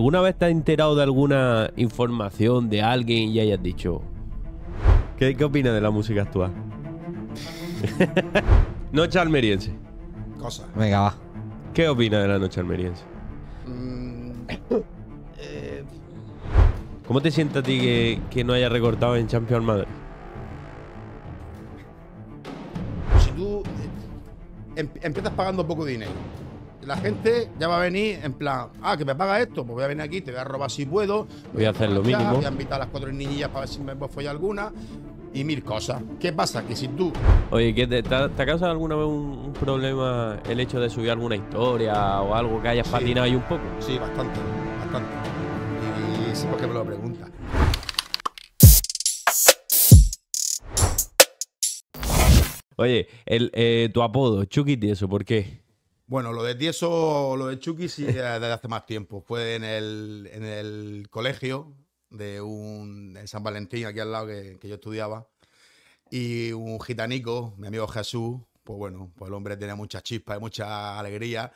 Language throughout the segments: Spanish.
¿Alguna vez te has enterado de alguna información de alguien y hayas dicho, ¿qué, qué opinas de la música actual? noche almeriense. Cosa. Venga, va. ¿Qué opinas de la noche almeriense? Mm, eh, ¿Cómo te sientes a ti que, no haya recortado en Champions Madrid? Si tú eh, em, empiezas pagando poco dinero la gente ya va a venir en plan, ah, que me paga esto, pues voy a venir aquí, te voy a robar si puedo. Voy a hacer lo mínimo. Voy a invitar a las cuatro niñillas para ver si me voy alguna. Y mil cosas. ¿Qué pasa? Que si tú. Oye, te, ha causado alguna vez un, problema el hecho de subir alguna historia o algo que hayas patinado ahí un poco? Sí, bastante, bastante. Y, sí, porque me lo preguntas. Oye, el, eh, tu apodo, Chucky ¿eso ¿por qué? Bueno, lo de Tieso, lo de Chucky sí eh, desde hace más tiempo. Fue en el, en el colegio de un en San Valentín, aquí al lado que, yo estudiaba. Y un gitanico, mi amigo Jesús, pues bueno, pues el hombre tenía mucha chispa y mucha alegría.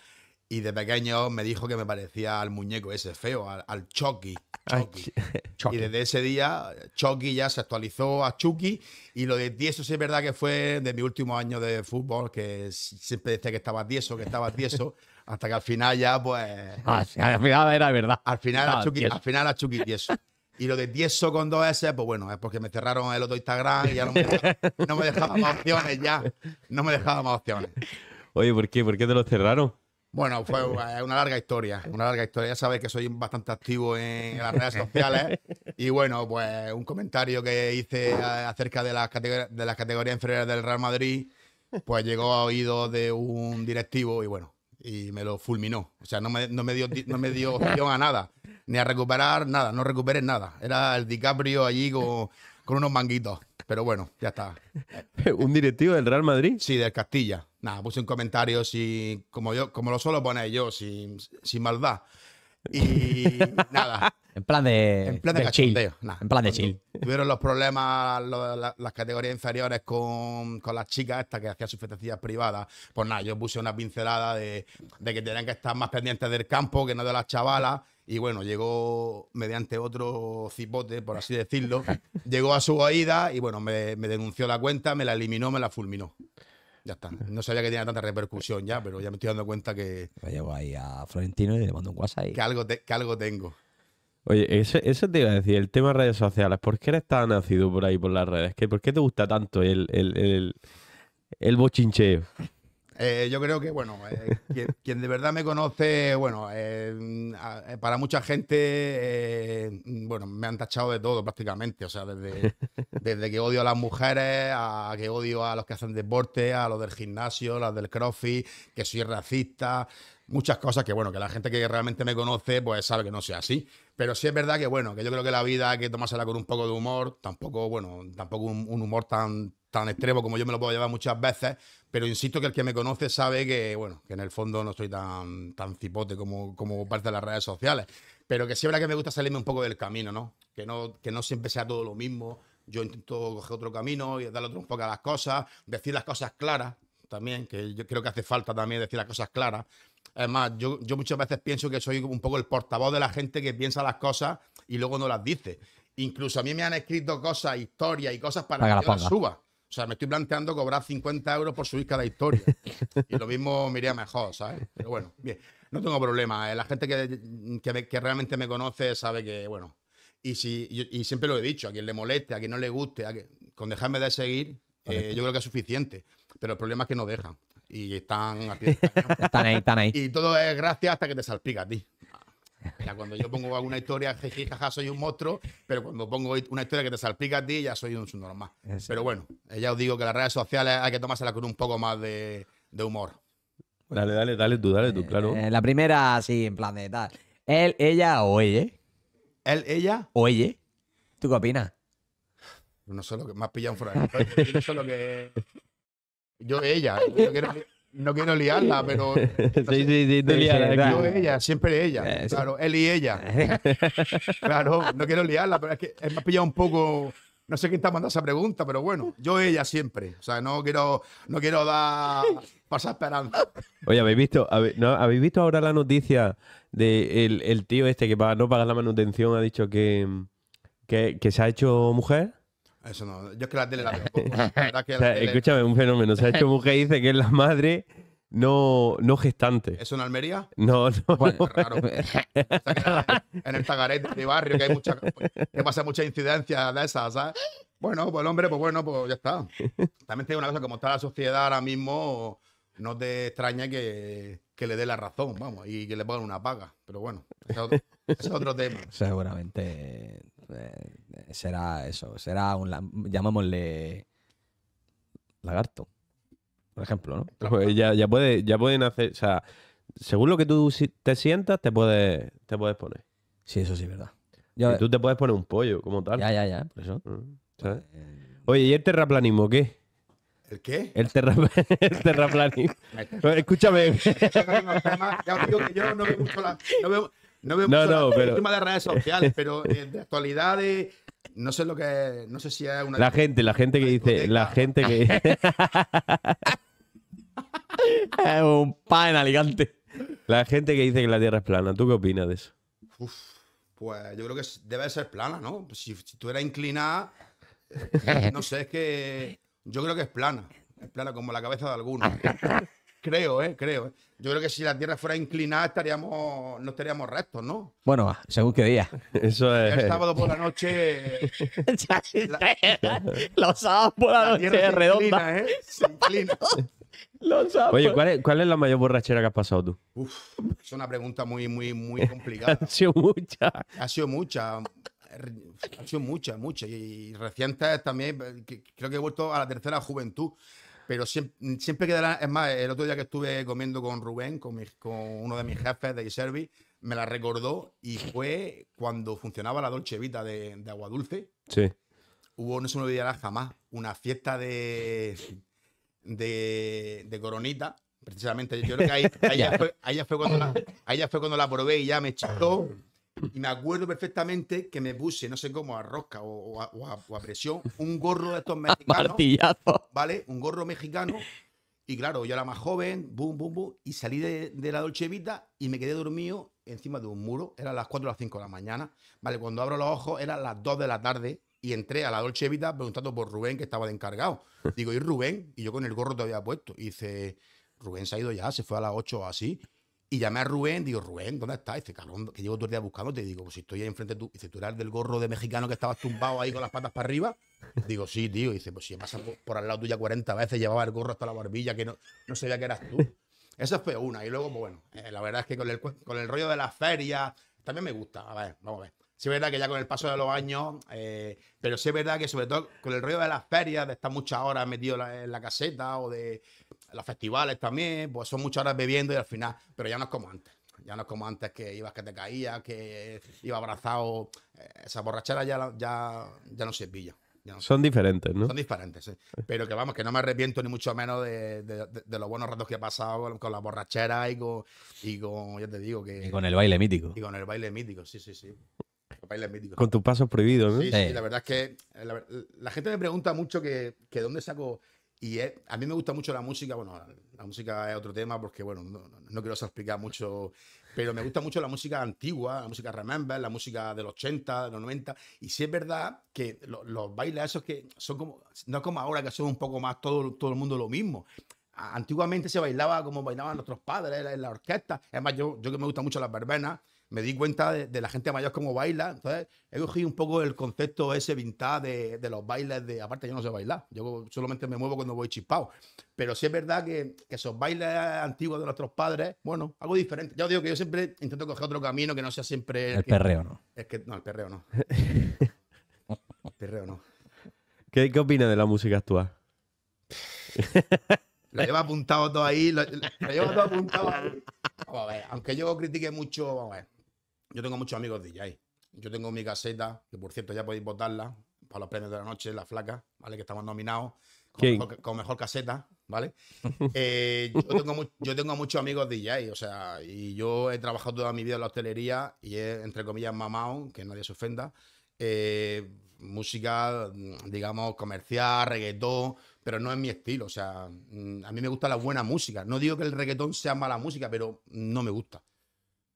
Y de pequeño me dijo que me parecía al muñeco ese feo, al, Chucky. Y desde ese día, Chucky ya se actualizó a Chucky. Y lo de tieso, sí es verdad que fue de mi último año de fútbol, que siempre decía que estaba tieso, que estaba tieso. hasta que al final ya, pues. Ah, al final era verdad. Al final, era Chucky, al final Y lo de tieso con dos S, pues bueno, es porque me cerraron el otro Instagram y ya no me, no me dejaba más opciones, ya. No me dejaba más opciones. Oye, ¿por qué? ¿Por qué te lo cerraron? Bueno, fue una larga historia, una larga historia. Ya sabes que soy bastante activo en las redes sociales. Y bueno, pues un comentario que hice acerca de las, de las categorías inferiores del Real Madrid, pues llegó a oídos de un directivo y bueno, y me lo fulminó. O sea, no me, dio, no me dio opción a nada, ni a recuperar nada, no recuperé nada. Era el DiCaprio allí con, con unos manguitos. Pero bueno, ya está. ¿Un directivo del Real Madrid? Sí, del Castilla. Nada, puse un comentario si, como, yo, como lo suelo poner yo, sin, maldad. Y nada. En plan de. En plan de, chill. en plan de chill. Tuvieron los problemas, las categorías inferiores con, las chicas estas que hacían sus festecillas privadas. Pues nada, yo puse una pincelada de, que tenían que estar más pendientes del campo que no de las chavalas. Y bueno, llegó mediante otro cipote, por así decirlo. llegó a su oída y bueno, me denunció la cuenta, me la eliminó, me la fulminó. Ya está. No sabía que tenía tanta repercusión ya, pero ya me estoy dando cuenta que. Me llevo ahí a Florentino y le mando un WhatsApp. Y... Que, algo que tengo. Oye, eso, te iba a decir, el tema de redes sociales. ¿Por qué eres tan nacido por ahí por las redes? ¿Por qué te gusta tanto el, el, el, el bochincheo? Eh, yo creo que, bueno, eh, quien, de verdad me conoce, bueno, eh, para mucha gente, bueno, me han tachado de todo prácticamente. O sea, desde, desde que odio a las mujeres, a que odio a los que hacen deporte, a los del gimnasio, a los del crossfit, que soy racista, muchas cosas que, bueno, que la gente que realmente me conoce, pues sabe que no sea así. Pero sí es verdad que, bueno, que yo creo que la vida hay que tomársela con un poco de humor, tampoco, bueno, tampoco un humor tan tan extremo como yo me lo puedo llevar muchas veces, pero insisto que el que me conoce sabe que, bueno, que en el fondo no estoy tan, tan cipote como, como parte de las redes sociales, pero que siempre que me gusta salirme un poco del camino, ¿no? Que no, que no siempre sea todo lo mismo, yo intento coger otro camino y darle otro un poco a las cosas, decir las cosas claras también, que yo creo que hace falta también decir las cosas claras. Además, yo, yo muchas veces pienso que soy un poco el portavoz de la gente que piensa las cosas y luego no las dice. Incluso a mí me han escrito cosas, historias y cosas para, que, que las suba. O sea, me estoy planteando cobrar 50 euros por subir cada historia. Y lo mismo me iría mejor, ¿sabes? Pero bueno, bien, no tengo problema. ¿eh? La gente que, que, realmente me conoce sabe que, bueno, y, si, siempre lo he dicho, a quien le moleste, a quien no le guste, con dejarme de seguir, eh, yo creo que es suficiente. Pero el problema es que no dejan. Y están aquí. Están ahí, están ahí. Y todo es gracias hasta que te salpica a ti. O cuando yo pongo alguna historia, soy un monstruo, pero cuando pongo una historia que te salpica a ti, ya soy un subnormal. Pero bueno, ya os digo que las redes sociales hay que tomárselas con un poco más de, humor. Dale, dale, dale tú, dale tú, eh, claro. Eh, la primera, sí, en plan de tal. Él, ella o ella. Él, ella. O ella. ¿Tú qué opinas? No sé lo que más has pillado fuera. No sé lo que. Yo, ella. ¿eh? Yo quiero no quiero liarla, pero. sí, sí, sí, liarla. Yo, ella, siempre ella. Eh, claro, él y ella. claro, no quiero liarla, pero es que me ha pillado un poco. No sé quién está mandando esa pregunta, pero bueno, yo ella siempre. O sea, no quiero, no quiero dar pasar esperanza. Oye, ¿habéis visto, visto ahora la noticia de el, el tío este que para no pagar la manutención ha dicho que, que se ha hecho mujer? Eso no, yo es que la tele la veo poco. que Escúchame, un fenómeno. O mujer dice que es la madre no, no gestante. ¿Es una Almería? No, no. Bueno, claro. en el Tagaret de mi barrio, que hay mucha, que pasa mucha incidencia de esas, ¿sabes? Bueno, pues el hombre, pues bueno, pues ya está. También te una cosa, como está la sociedad ahora mismo, no te extraña que, que le dé la razón, vamos, y que le pongan una paga. Pero bueno, ese es otro, tema. Seguramente. Eh, será eso, será un, llamémosle lagarto, por ejemplo, ¿no? Pues, pues, ya, ya, puede, ya pueden hacer, o sea, según lo que tú te sientas, te puedes, te puedes poner. Sí, eso sí, verdad. y tú te puedes poner un pollo, como tal. Ya, ya, ya, mm, pues, eh, Oye, ¿y el terraplanismo qué? ¿El qué? El, terraplanismo. Escúchame. ya os digo que yo no veo mucho la... No veo... de redes sociales, pero eh, de actualidades... No sé lo que no sé si es una La gente, la gente que dice, la gente que es un pan aligante La gente que dice que la Tierra es plana, ¿tú qué opinas de eso? pues yo creo que debe ser plana, ¿no? Si, tú eras inclinada, no sé, es que yo creo que es plana, es plana como la cabeza de alguno. Creo, ¿eh? Creo. Eh. Yo creo que si la Tierra fuera inclinada estaríamos, no estaríamos rectos, ¿no? Bueno, según qué día. Eso es. El sábado por la noche. Los sábados por la, noche es redonda. ¿eh? Se inclina. Los sábados. Oye, ¿cuál es, la mayor borrachera que has pasado tú? Uf, es una pregunta muy, muy, muy complicada. ha sido mucha. Ha sido mucha. Ha sido mucha, mucha. Y, y también, eh, creo que he vuelto a la tercera juventud. Pero siempre, quedará, es más, el otro día que estuve comiendo con Rubén, con, con uno de mis jefes de service me la recordó y fue cuando funcionaba la Dolce Vita de, Agua Dulce. Sí. Hubo, no se me olvidará jamás, una fiesta de, de, coronita precisamente. Yo creo que ahí, ya fue, fue, cuando la, fue cuando la probé y ya me chistó y me acuerdo perfectamente que me puse, no sé cómo, a rosca o, a, presión, un gorro de estos mexicanos. Martillazo. ¿Vale? Un gorro mexicano. Y claro, yo era más joven, boom, boom, bum, Y salí de, la Dolce Vita y me quedé dormido encima de un muro. Eran las 4 o las 5 de la mañana. ¿Vale? Cuando abro los ojos, eran las 2 de la tarde. Y entré a la Dolce Vita preguntando por Rubén, que estaba de encargado. Digo, ¿y Rubén? Y yo con el gorro todavía puesto. Y dice, Rubén se ha ido ya, se fue a las 8 o así. Y llamé a Rubén, digo, Rubén, ¿dónde estás? Dice, cabrón, que llevo todo el día buscando. Te digo, pues si estoy ahí enfrente tú. Dice, tú eras del gorro de mexicano que estabas tumbado ahí con las patas para arriba. Digo, sí, tío. y Dice, pues si pasas por, por, al lado tuya 40 veces, llevaba el gorro hasta la barbilla, que no, no sabía que eras tú. esa fue una. Y luego, pues bueno, eh, la verdad es que con el, con el rollo de las feria también me gusta. A ver, vamos a ver. Sí, es verdad que ya con el paso de los años, eh, pero sí es verdad que sobre todo con el rollo de las ferias, de estar muchas horas metido en la caseta o de los festivales también, pues son muchas horas bebiendo y al final, pero ya no es como antes. Ya no es como antes que ibas que te caías, que ibas abrazado. Eh, esa borrachera ya, ya, ya no se pilla. Son diferentes, ¿no? Son diferentes, Pero que vamos, que no me arrepiento ni mucho menos de, los buenos ratos que he pasado con, la borrachera y con, y ya te digo que... Y con el baile mítico. Y con el baile mítico, sí, sí, sí. Con tus pasos prohibidos, ¿no? Sí, la verdad es que la, gente me pregunta mucho que, que dónde saco. Y eh, a mí me gusta mucho la música, bueno, la, música es otro tema porque, bueno, no, quiero explicar mucho, pero me gusta mucho la música antigua, la música Remember, la música de los 80, de los 90, y sí es verdad que los bailes esos que son como, no como ahora que son un poco más todo, todo el mundo lo mismo, antiguamente se bailaba como bailaban nuestros padres en la orquesta. es yo, yo que me gusta mucho las verbenas, me di cuenta de, la gente mayor cómo baila. Entonces, he cogido un poco el concepto ese vintage de, los bailes de... Aparte, yo no sé bailar. Yo solamente me muevo cuando voy chispado. Pero sí es verdad que, que esos bailes antiguos de nuestros padres, bueno, algo diferente. Yo digo que yo siempre intento coger otro camino que no sea siempre... El, perreo, ¿no? Es que, no, el perreo no. el perreo no. ¿Qué, qué opinas de la música actual? Lo llevo apuntado todo ahí. Lo, todo apuntado aunque yo critique mucho, vamos a ver. Yo tengo muchos amigos DJ. Yo tengo mi caseta, que por cierto ya podéis votarla para los premios de la noche, La Flaca, ¿vale? Que estamos nominados con, mejor, caseta, ¿vale? Eh, yo, tengo muchos amigos DJ, o sea, y yo he trabajado toda mi vida en la hostelería y he, entre comillas, mamado, que nadie se ofenda, eh, música, mm, digamos, comercial, reggaetón, pero no es mi estilo. O sea, mm, a mí me gusta la buena música. No digo que el reggaetón sea mala música, pero no me gusta.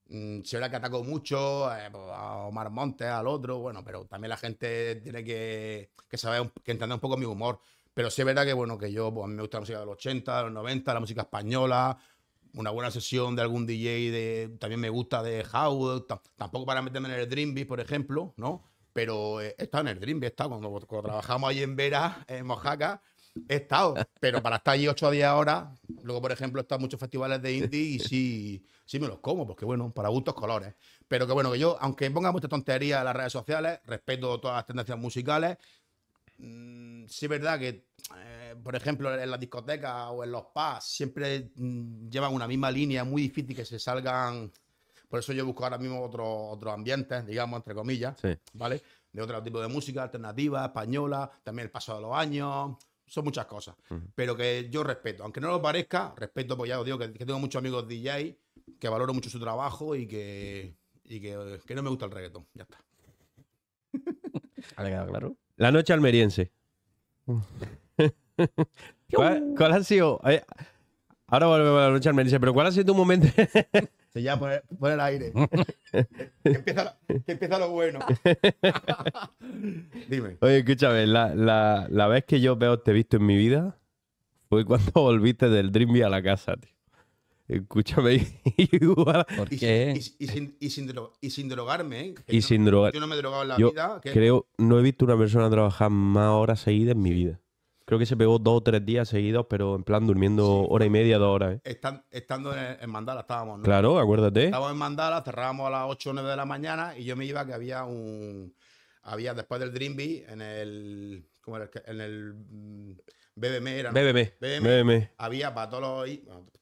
Mm, se verá que ataco mucho eh, pues, a Omar Montes, al otro, bueno, pero también la gente tiene que, que saber, que entender un poco mi humor. Pero sí es verdad que, bueno, que yo, pues, a mí me gusta la música de los 80, los 90, la música española, una buena sesión de algún DJ, de, también me gusta de house, tampoco para meterme en el Dream por ejemplo, ¿no? Pero eh, he estado en el Dream Beat, he estado, cuando, trabajamos ahí en Vera, en Mojaca he estado, pero para estar allí 8 a 10 horas, luego, por ejemplo, he estado en muchos festivales de indie y sí sí me los como, porque bueno, para gustos colores. Pero que bueno, que yo, aunque ponga mucha tontería en las redes sociales, respeto todas las tendencias musicales, mm, sí es verdad que, eh, por ejemplo, en las discotecas o en los pubs siempre mm, llevan una misma línea, muy difícil que se salgan... Por eso yo busco ahora mismo otros otro ambientes, digamos, entre comillas, ¿vale? De otro tipo de música, alternativa, española, también el paso de los años, son muchas cosas. Pero que yo respeto, aunque no lo parezca, respeto, pues ya os digo que, que tengo muchos amigos DJ que valoro mucho su trabajo y que, y que, no me gusta el reggaetón. Ya está. claro? La noche almeriense. ¿Cuál, ha sido? Eh, ahora volvemos a la noche almeriense, pero ¿cuál ha sido tu momento? Se ya por el, aire. que, empieza, empieza, lo bueno. Dime. Oye, escúchame, la, la, la vez que yo veo te he visto en mi vida fue cuando volviste del Dreamy a la casa, tío. Escúchame, igual. Y, sin, drogarme, ¿eh? y sin drogar. Yo no me he drogado en la vida. Creo, no he visto una persona trabajar más horas seguidas en mi vida. Creo que se pegó dos o tres días seguidos, pero en plan durmiendo hora y media, dos horas. ¿eh? Están, estando en, Mandala estábamos, ¿no? Claro, acuérdate. Estábamos en Mandala, cerrábamos a las 8 o 9 de la mañana y yo me iba que había un. Había después del Dream en el. ¿Cómo era? En el BBM era. ¿no? Había para todos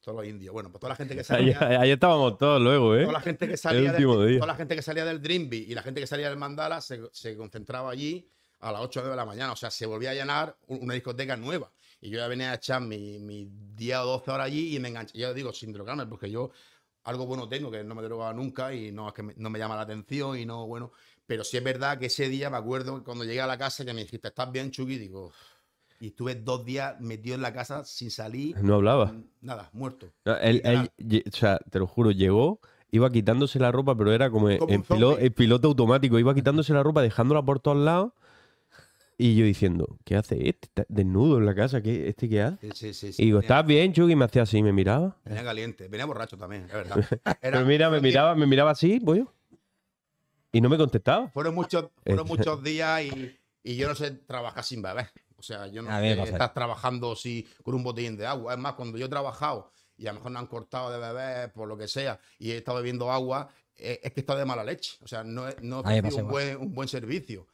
los, indios. Bueno, para toda la gente que salía. Ahí, estábamos todos luego, ¿eh? Toda la gente que salía, del, toda la gente que salía del y la gente que salía del Mandala se, concentraba allí a las 8 de la mañana. O sea, se volvía a llenar una discoteca nueva. Y yo ya venía a echar mi día o 12 horas allí y me enganché. Yo digo, sin drogarme, porque yo algo bueno tengo, que no me drogaba nunca y no es que me, no me llama la atención y no, bueno. Pero sí es verdad que ese día me acuerdo cuando llegué a la casa que me dijiste, ¿estás bien, Chucky? Digo, y estuve dos días metido en la casa sin salir. No hablaba. Nada, muerto. él, o sea, te lo juro, llegó, iba quitándose la ropa, pero era como, el, piloto, automático. Iba quitándose la ropa, dejándola por todos lados. Y yo diciendo, ¿qué hace este? ¿Está desnudo en la casa, ¿qué, ¿este qué hace? Sí, y digo, ¿estás bien, Chucky? Y me hacía así, me miraba. Venía caliente, venía borracho también, la verdad. pero mira, me miraba, me miraba así, Y no me contestaba. Fueron muchos, fueron muchos días y, y yo no sé trabajar sin beber. O sea, yo no sé, estás trabajando si, con un botellín de agua. Es más, cuando yo he trabajado y a lo mejor no han cortado de beber, por lo que sea, y he estado bebiendo agua, eh, es que está de mala leche. O sea, no, no he un buen, un buen servicio.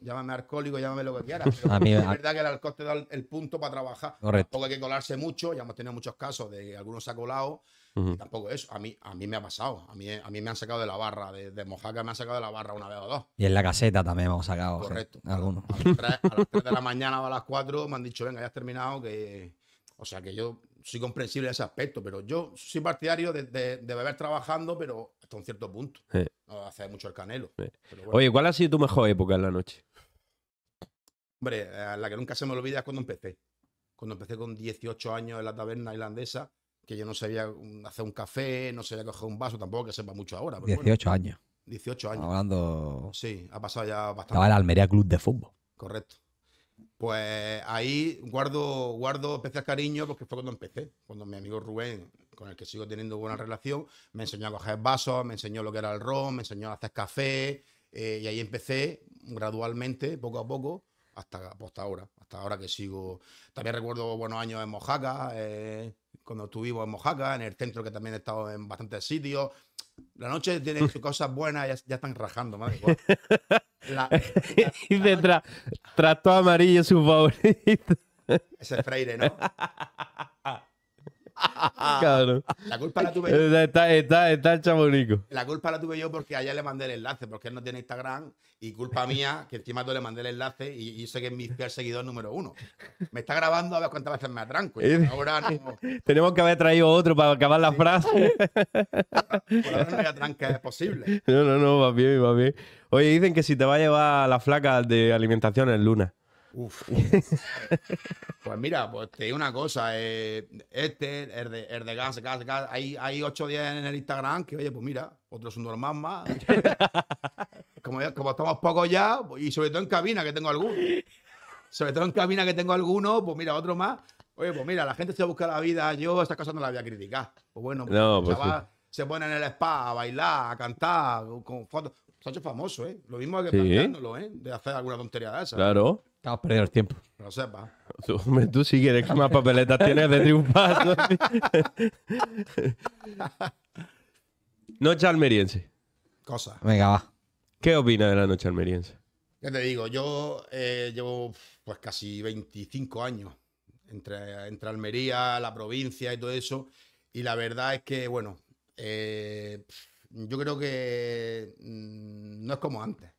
llámame alcohólico, llámame lo que quieras. Pero es verdad que el alcohol te da el punto para trabajar. Correcto. que colarse mucho, ya hemos tenido muchos casos de que algunos se ha colado Tampoco eso. A mí, a mí me ha pasado. A mí, a mí me han sacado de la barra. De, Mojaca me han sacado de la barra una vez o dos. Y en la caseta también me hemos sacado. Correcto. Algunos. A, las 3, de la mañana o a las 4 me han dicho, venga, ya has terminado. que O sea que yo soy comprensible en ese aspecto, pero yo soy partidario de, beber trabajando, pero hasta un cierto punto. No hace mucho el canelo. Oye, ¿cuál ha sido tu mejor época en la noche? Hombre, eh, la que nunca se me olvida es cuando empecé. Cuando empecé con 18 años en la taberna irlandesa, que yo no sabía mm, hacer un café, no sabía coger un vaso, tampoco que sepa mucho ahora. 18 años. 18 años. Hablando. Sí, ha pasado ya bastante. Estaba en Almería Club de Fútbol. Correcto. Pues ahí guardo, guardo especial cariño porque fue cuando empecé, cuando mi amigo Rubén, con el que sigo teniendo buena relación, me enseñó a coger vasos, me enseñó lo que era el ron, me enseñó a hacer café, eh, y ahí empecé gradualmente, poco a poco, hasta, pues, hasta ahora, hasta ahora que sigo. También recuerdo buenos años en Mojaca, eh, cuando estuvimos en Mojaca, en el centro que también he estado en bastantes sitios. La noche tiene cosas buenas, ya, están rajando, madre. La, la, la Dice amarillo su favorito. Ese Freire, ¿no? La culpa la tuve yo. Está, está, La culpa la tuve yo porque ayer le mandé el enlace, porque él no tiene Instagram. Y culpa mía, que encima tú le mandé el enlace y yo sé que es mi fiel seguidor número uno. Me está grabando a ver cuántas veces me atranco. Eh, ahora Tenemos que haber traído otro para acabar la frase. Por no me es posible. No, no, no, va bien, va bien. Oye, dicen que si te va a llevar la flaca de alimentación es luna Uf. pues mira, pues te digo una cosa. Eh, este, el de, gas, gas, gas. Hay, ocho 8 en el Instagram que, oye, pues mira, otros otro normal más. como, como estamos pocos ya, y sobre todo en cabina que tengo algunos Sobre todo en cabina que tengo algunos pues mira, otro más. Oye, pues mira, la gente se busca la vida. Yo estas cosas no las voy a criticar. Pues bueno, pues pues se pone en el spa a bailar, a cantar, con fotos. Se famoso, ¿eh? Lo mismo que sí. ¿eh? De hacer alguna tontería de esa. Claro. Estaba perdiendo el tiempo. No sepa. Tú, tú si quieres que más papeletas tienes de triunfar. noche almeriense. Cosa. Venga, va. ¿Qué opina de la noche almeriense? Ya te digo, yo eh, llevo pues casi 25 años entre, entre Almería, la provincia y todo eso. Y la verdad es que, bueno, eh, yo creo que mm, no es como antes.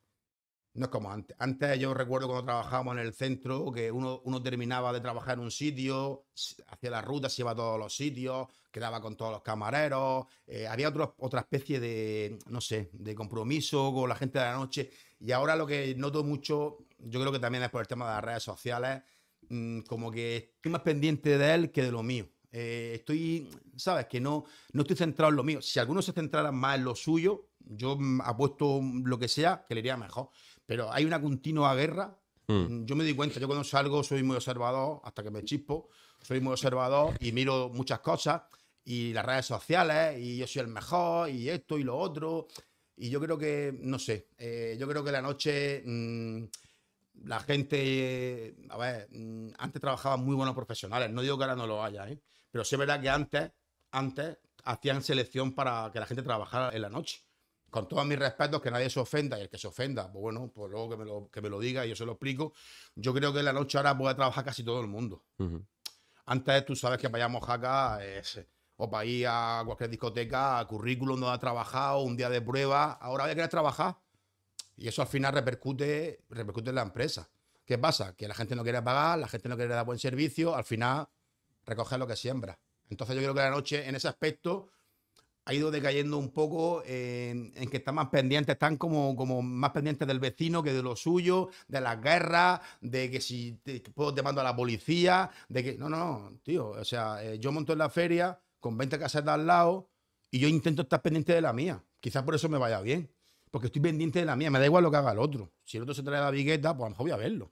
No es como antes. Antes yo recuerdo cuando trabajábamos en el centro, que uno, uno terminaba de trabajar en un sitio, hacía la ruta, se iba a todos los sitios, quedaba con todos los camareros, eh, había otra otra especie de, no sé, de compromiso con la gente de la noche. Y ahora lo que noto mucho, yo creo que también es por el tema de las redes sociales, mm, como que estoy más pendiente de él que de lo mío. Eh, estoy, sabes, que no, no estoy centrado en lo mío. Si algunos se centrara más en lo suyo, yo mm, apuesto mm, lo que sea, que le iría mejor. Pero hay una continua guerra. Mm. Yo me di cuenta, yo cuando salgo soy muy observador, hasta que me chispo, soy muy observador y miro muchas cosas, y las redes sociales, y yo soy el mejor, y esto y lo otro. Y yo creo que, no sé, eh, yo creo que la noche mm, la gente, a ver, mm, antes trabajaban muy buenos profesionales, no digo que ahora no lo haya, ¿eh? pero sí es verdad que antes, antes hacían selección para que la gente trabajara en la noche con todos mis respetos, que nadie se ofenda, y el que se ofenda, pues bueno, pues luego que me lo, que me lo diga y yo se lo explico. Yo creo que en la noche ahora puede trabajar casi todo el mundo. Antes tú sabes que vayamos a es, o para ir a cualquier discoteca, currículum no ha trabajado, un día de prueba, ahora voy a querer trabajar. Y eso al final repercute, repercute en la empresa. ¿Qué pasa? Que la gente no quiere pagar, la gente no quiere dar buen servicio, al final recoge lo que siembra. Entonces yo creo que la noche en ese aspecto ha ido decayendo un poco en, que están más pendientes, están como, como más pendientes del vecino que de lo suyo, de las guerras, de que si puedo te mando a la policía, de que... No, no, no, tío, o sea, eh, yo monto en la feria con 20 casetas al lado y yo intento estar pendiente de la mía. Quizás por eso me vaya bien, porque estoy pendiente de la mía, me da igual lo que haga el otro. Si el otro se trae la bigueta, pues a lo mejor voy a verlo.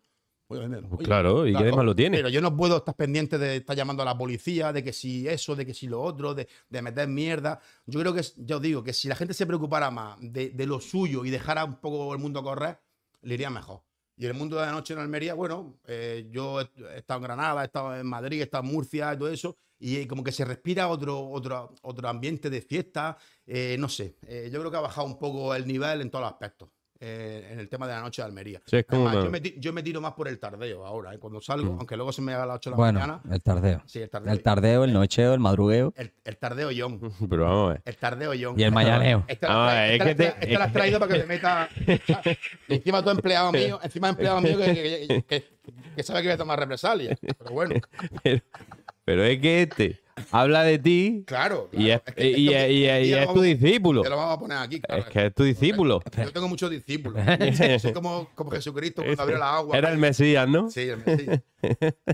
Pues claro, ¿y que además lo tiene? Pero yo no puedo estar pendiente de estar llamando a la policía, de que si eso, de que si lo otro, de, meter mierda. Yo creo que, yo os digo, que si la gente se preocupara más de, lo suyo y dejara un poco el mundo correr, le iría mejor. Y el mundo de la noche en Almería, bueno, eh, yo he, estado en Granada, he estado en Madrid, he estado en Murcia y todo eso, y eh, como que se respira otro, otro, otro ambiente de fiesta, eh, no sé, yo creo que ha bajado un poco el nivel en todos los aspectos. Eh, en el tema de la noche de Almería. yo, me, tiro más por el tardeo ahora, eh, cuando salgo, mm. aunque luego se me haga a las 8 de la bueno, mañana. El tardeo. Sí, el tardeo. El nocheo, el madrugueo. El, tardeo John. Pero vamos, El tardeo John. Y el mañaneo. este ah, lo es que te... has traído para que te meta. encima tu empleado mío, encima empleado mío que, sabe que voy a tomar represalias. Pero bueno. pero es que este habla de ti. Claro, Y es, tu discípulo. Te lo vamos a poner aquí. Es que es tu discípulo. Yo tengo muchos discípulos. Soy como, Jesucristo cuando abrió la agua. Era el Mesías, ¿no? Sí, el Mesías.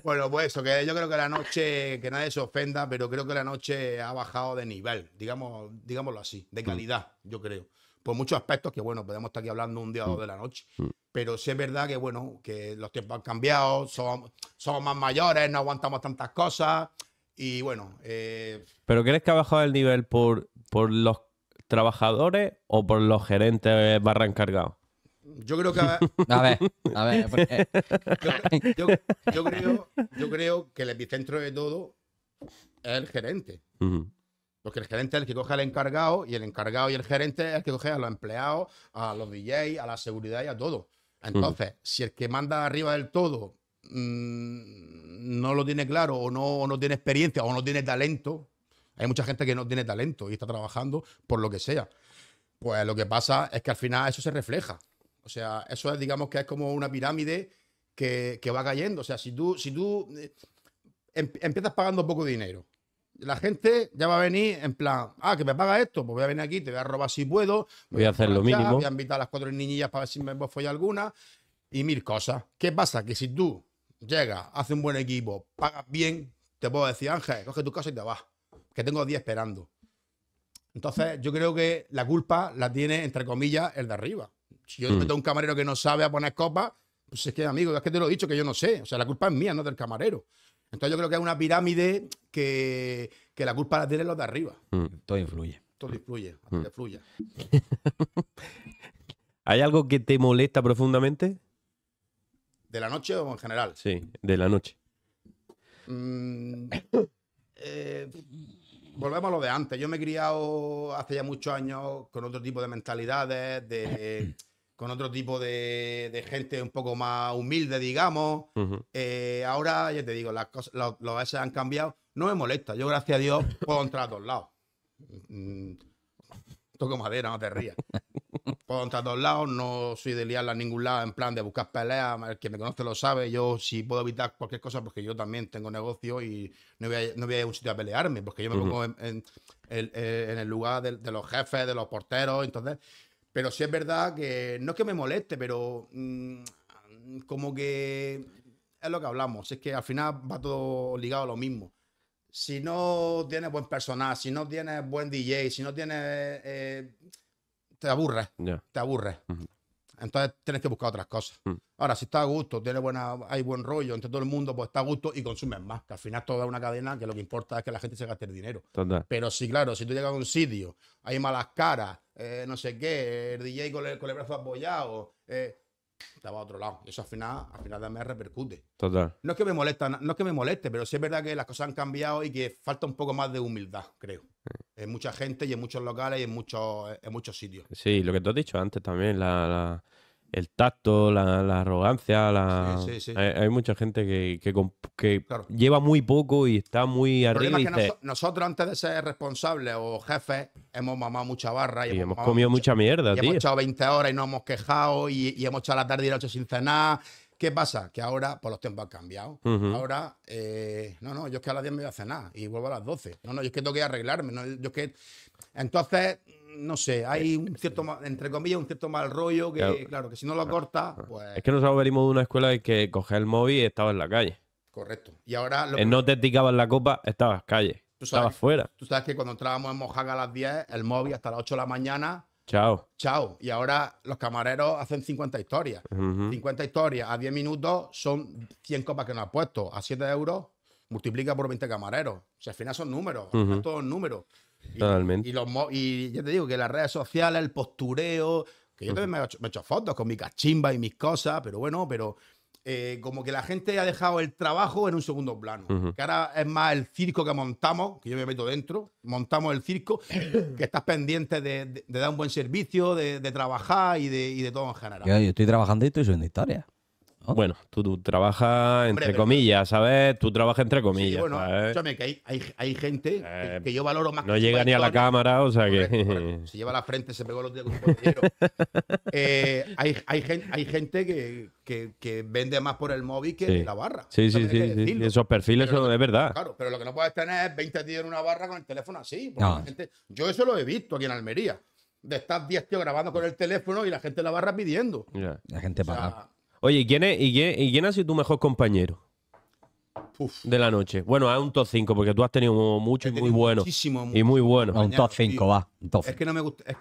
bueno, pues eso, que yo creo que la noche, que nadie se ofenda, pero creo que la noche ha bajado de nivel, digamos, digámoslo así, de mm. calidad, yo creo por muchos aspectos que, bueno, podemos estar aquí hablando un día o dos mm. de la noche. Mm. Pero sí es verdad que, bueno, que los tiempos han cambiado, somos, somos más mayores, no aguantamos tantas cosas, y bueno. Eh, ¿Pero crees que ha bajado el nivel por, por los trabajadores o por los gerentes barra encargados? Yo creo que. a ver, a ver. Eh, yo, creo, yo creo que el epicentro de todo es el gerente. Porque el gerente es el que coge al encargado y el encargado y el gerente es el que coge a los empleados, a los DJs, a la seguridad y a todo. Entonces, si el que manda arriba del todo Mm, no lo tiene claro o no, no tiene experiencia o no tiene talento. Hay mucha gente que no tiene talento y está trabajando por lo que sea. Pues lo que pasa es que al final eso se refleja. O sea, eso es, digamos que es como una pirámide que, va cayendo. O sea, si tú, si tú eh, em, empiezas pagando poco dinero, la gente ya va a venir en plan, ah, que me paga esto, pues voy a venir aquí, te voy a robar si puedo. Voy, a hacer lo mínimo. Voy a invitar a las cuatro niñillas para ver si me voy alguna. Y mil cosas. ¿Qué pasa? Que si tú llega, hace un buen equipo, pagas bien, te puedo decir, Ángel, coge tu casa y te vas, que tengo 10 esperando. Entonces, yo creo que la culpa la tiene, entre comillas, el de arriba. Si yo mm. meto a un camarero que no sabe a poner copas, pues es que, amigo, es que te lo he dicho que yo no sé. O sea, la culpa es mía, no del camarero. Entonces, yo creo que es una pirámide que, la culpa la tienen los de arriba. Mm. Todo influye. Todo influye, mm. ¿Hay algo que te molesta profundamente? ¿De la noche o en general? Sí, de la noche. Mm, eh, volvemos a lo de antes. Yo me he criado hace ya muchos años con otro tipo de mentalidades, de, con otro tipo de, gente un poco más humilde, digamos. Eh, ahora, ya te digo, las cosas, los, han cambiado. No me molesta. Yo, gracias a Dios, puedo entrar a todos lados. Mm, mm. toco madera, no te rías. contra todos lados, no soy de liarla a ningún lado en plan de buscar peleas, el que me conoce lo sabe, yo sí puedo evitar cualquier cosa, porque yo también tengo negocio y no voy a, a ir a un sitio a pelearme, porque yo me pongo eh, en, el lugar de, los jefes, de los porteros, entonces, pero sí es verdad que no es que me moleste, pero mm, como que es lo que hablamos, es que al final va todo ligado a lo mismo si no tienes buen personal, si no tienes buen DJ, si no tienes eh, te aburres. Te aburres. Entonces tienes que buscar otras cosas. Mm. Ahora, si está a gusto, tiene buena, hay buen rollo entre todo el mundo, pues está a gusto y consumes más. Que al final toda una cadena que lo que importa es que la gente se gaste el dinero. Pero sí, claro, si tú llegas a un sitio, hay malas caras, eh, no sé qué, el DJ con el, con el brazo apoyado, eh, te va a otro lado. Eso al final, al final también repercute. Total. No es que me molesta, no es que me moleste, pero sí es verdad que las cosas han cambiado y que falta un poco más de humildad, creo en mucha gente y en muchos locales y en muchos, en muchos sitios. Sí, lo que tú has dicho antes también, la, el tacto, la, arrogancia, Hay, mucha gente que, que, lleva muy poco y está muy arriba. El problema es que nosotros antes de ser responsables o jefes hemos mamado mucha barra y, hemos, comido mucha, mierda. hemos echado 20 horas y no hemos quejado y, hemos hecho la tarde y la noche sin cenar ¿Qué pasa? Que ahora, pues los tiempos han cambiado. Ahora, eh, no, no, yo es que a las 10 me voy a cenar y vuelvo a las 12. No, no, yo es que tengo que arreglarme. yo es que... Entonces, no sé, hay un cierto, entre comillas, un cierto mal rollo que, claro, que si no lo corta ah, ah. pues... Es que nosotros venimos de una escuela en que coger el móvil y estabas en la calle. Correcto. Y ahora... No te dedicabas la copa, estabas calle. Tú estabas fuera. Tú sabes que cuando entrábamos en Mojaga a las 10, el móvil hasta las 8 de la mañana Chao. Chao. Y ahora los camareros hacen 50 historias. 50 historias a 10 minutos son 100 copas que nos ha puesto. A 7 euros multiplica por 20 camareros. O sea, al final son números. Uh Todos números. Y, Totalmente. Y, los, y ya te digo que las redes sociales, el postureo. Que yo también me he, hecho, fotos con mi cachimba y mis cosas, pero bueno, pero eh, como que la gente ha dejado el trabajo en un segundo plano. Que ahora es más el circo que montamos, que yo me meto dentro, montamos el circo, que estás pendiente de, dar un buen servicio, de, trabajar y, de, todo en general. Yo, estoy trabajando y estoy subiendo historia. Bueno, tú, trabajas entre comillas, ¿sabes? Tú trabajas entre comillas. escúchame, que hay, gente eh, que, yo valoro más. No llega ni a la cámara, o sea que. Se lleva la frente, se pegó los dedos eh, hay, hay, gente, que, vende más por el móvil que la barra. Sí, sí, sí, Esos perfiles son, de verdad. Claro, pero lo que no puedes tener es 20 tíos en una barra con el teléfono así. yo eso lo he visto aquí en Almería. De estar 10 tíos grabando con el teléfono y la gente en la barra pidiendo. La gente paga. Oye, y, quién, ha sido tu mejor compañero? de la noche. Bueno, es un top 5, porque tú has tenido mucho y muy bueno. Muchísimo, mucho. y muy bueno. un top 5, va. Es, que no me gustaría. Es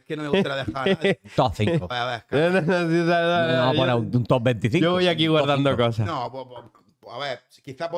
que no me gustaría dejar. top 5. a ver, no, ver. un, un top 25. Yo voy aquí guardando cosas. No, pues, pues, pues, a ver, quizá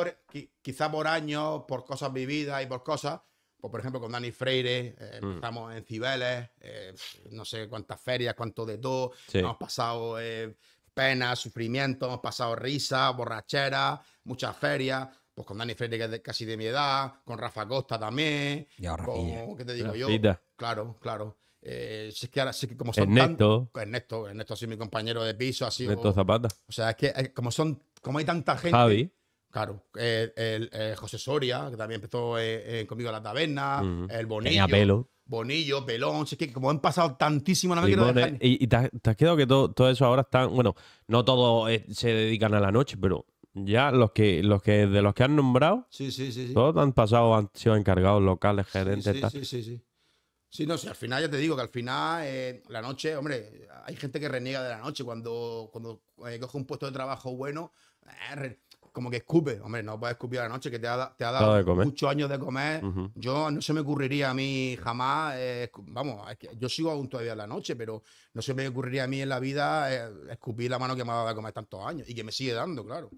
quizá por años, por cosas vividas y por cosas, pues, por ejemplo, con Dani Freire, estamos eh, mm. en Cibeles, eh, no sé cuántas ferias, cuánto de todo, hemos pasado eh, pena, penas, sufrimiento, hemos pasado risas, borrachera, muchas ferias, pues con Dani Freire, que es casi de mi edad, con Rafa Costa también, y ahora con, ¿qué te digo yo? Claro, claro. es que ahora que como son Ernesto. Ernesto, Ernesto ha sido mi compañero de piso, ha sido. Zapata. O sea, es que como son, como hay tanta gente. Claro, eh, el, eh, José Soria, que también empezó eh, conmigo en la taberna, el Bonillo. Bonillo, Pelón, es que como han pasado tantísimo, no me quiero Y, te, has, quedado que todo, todo, eso ahora está… bueno, no todos se dedican a la noche, pero ya los que, los que de los que han nombrado, sí, sí, sí, todos han pasado, han sido encargados locales, gerentes, sí, sí, sí, sí, sí. no sé, al final ya te digo que al final la noche, hombre, hay gente que reniega de la noche. Cuando, cuando coge un puesto de trabajo bueno, como que escupe. Hombre, no puedes escupir a la noche, que te ha, dado muchos años de comer. Yo no se me ocurriría a mí jamás, eh, vamos, que yo sigo aún todavía en la noche, pero no se me ocurriría a mí en la vida eh, escupir la mano que me ha dado de comer tantos años y que me sigue dando, claro.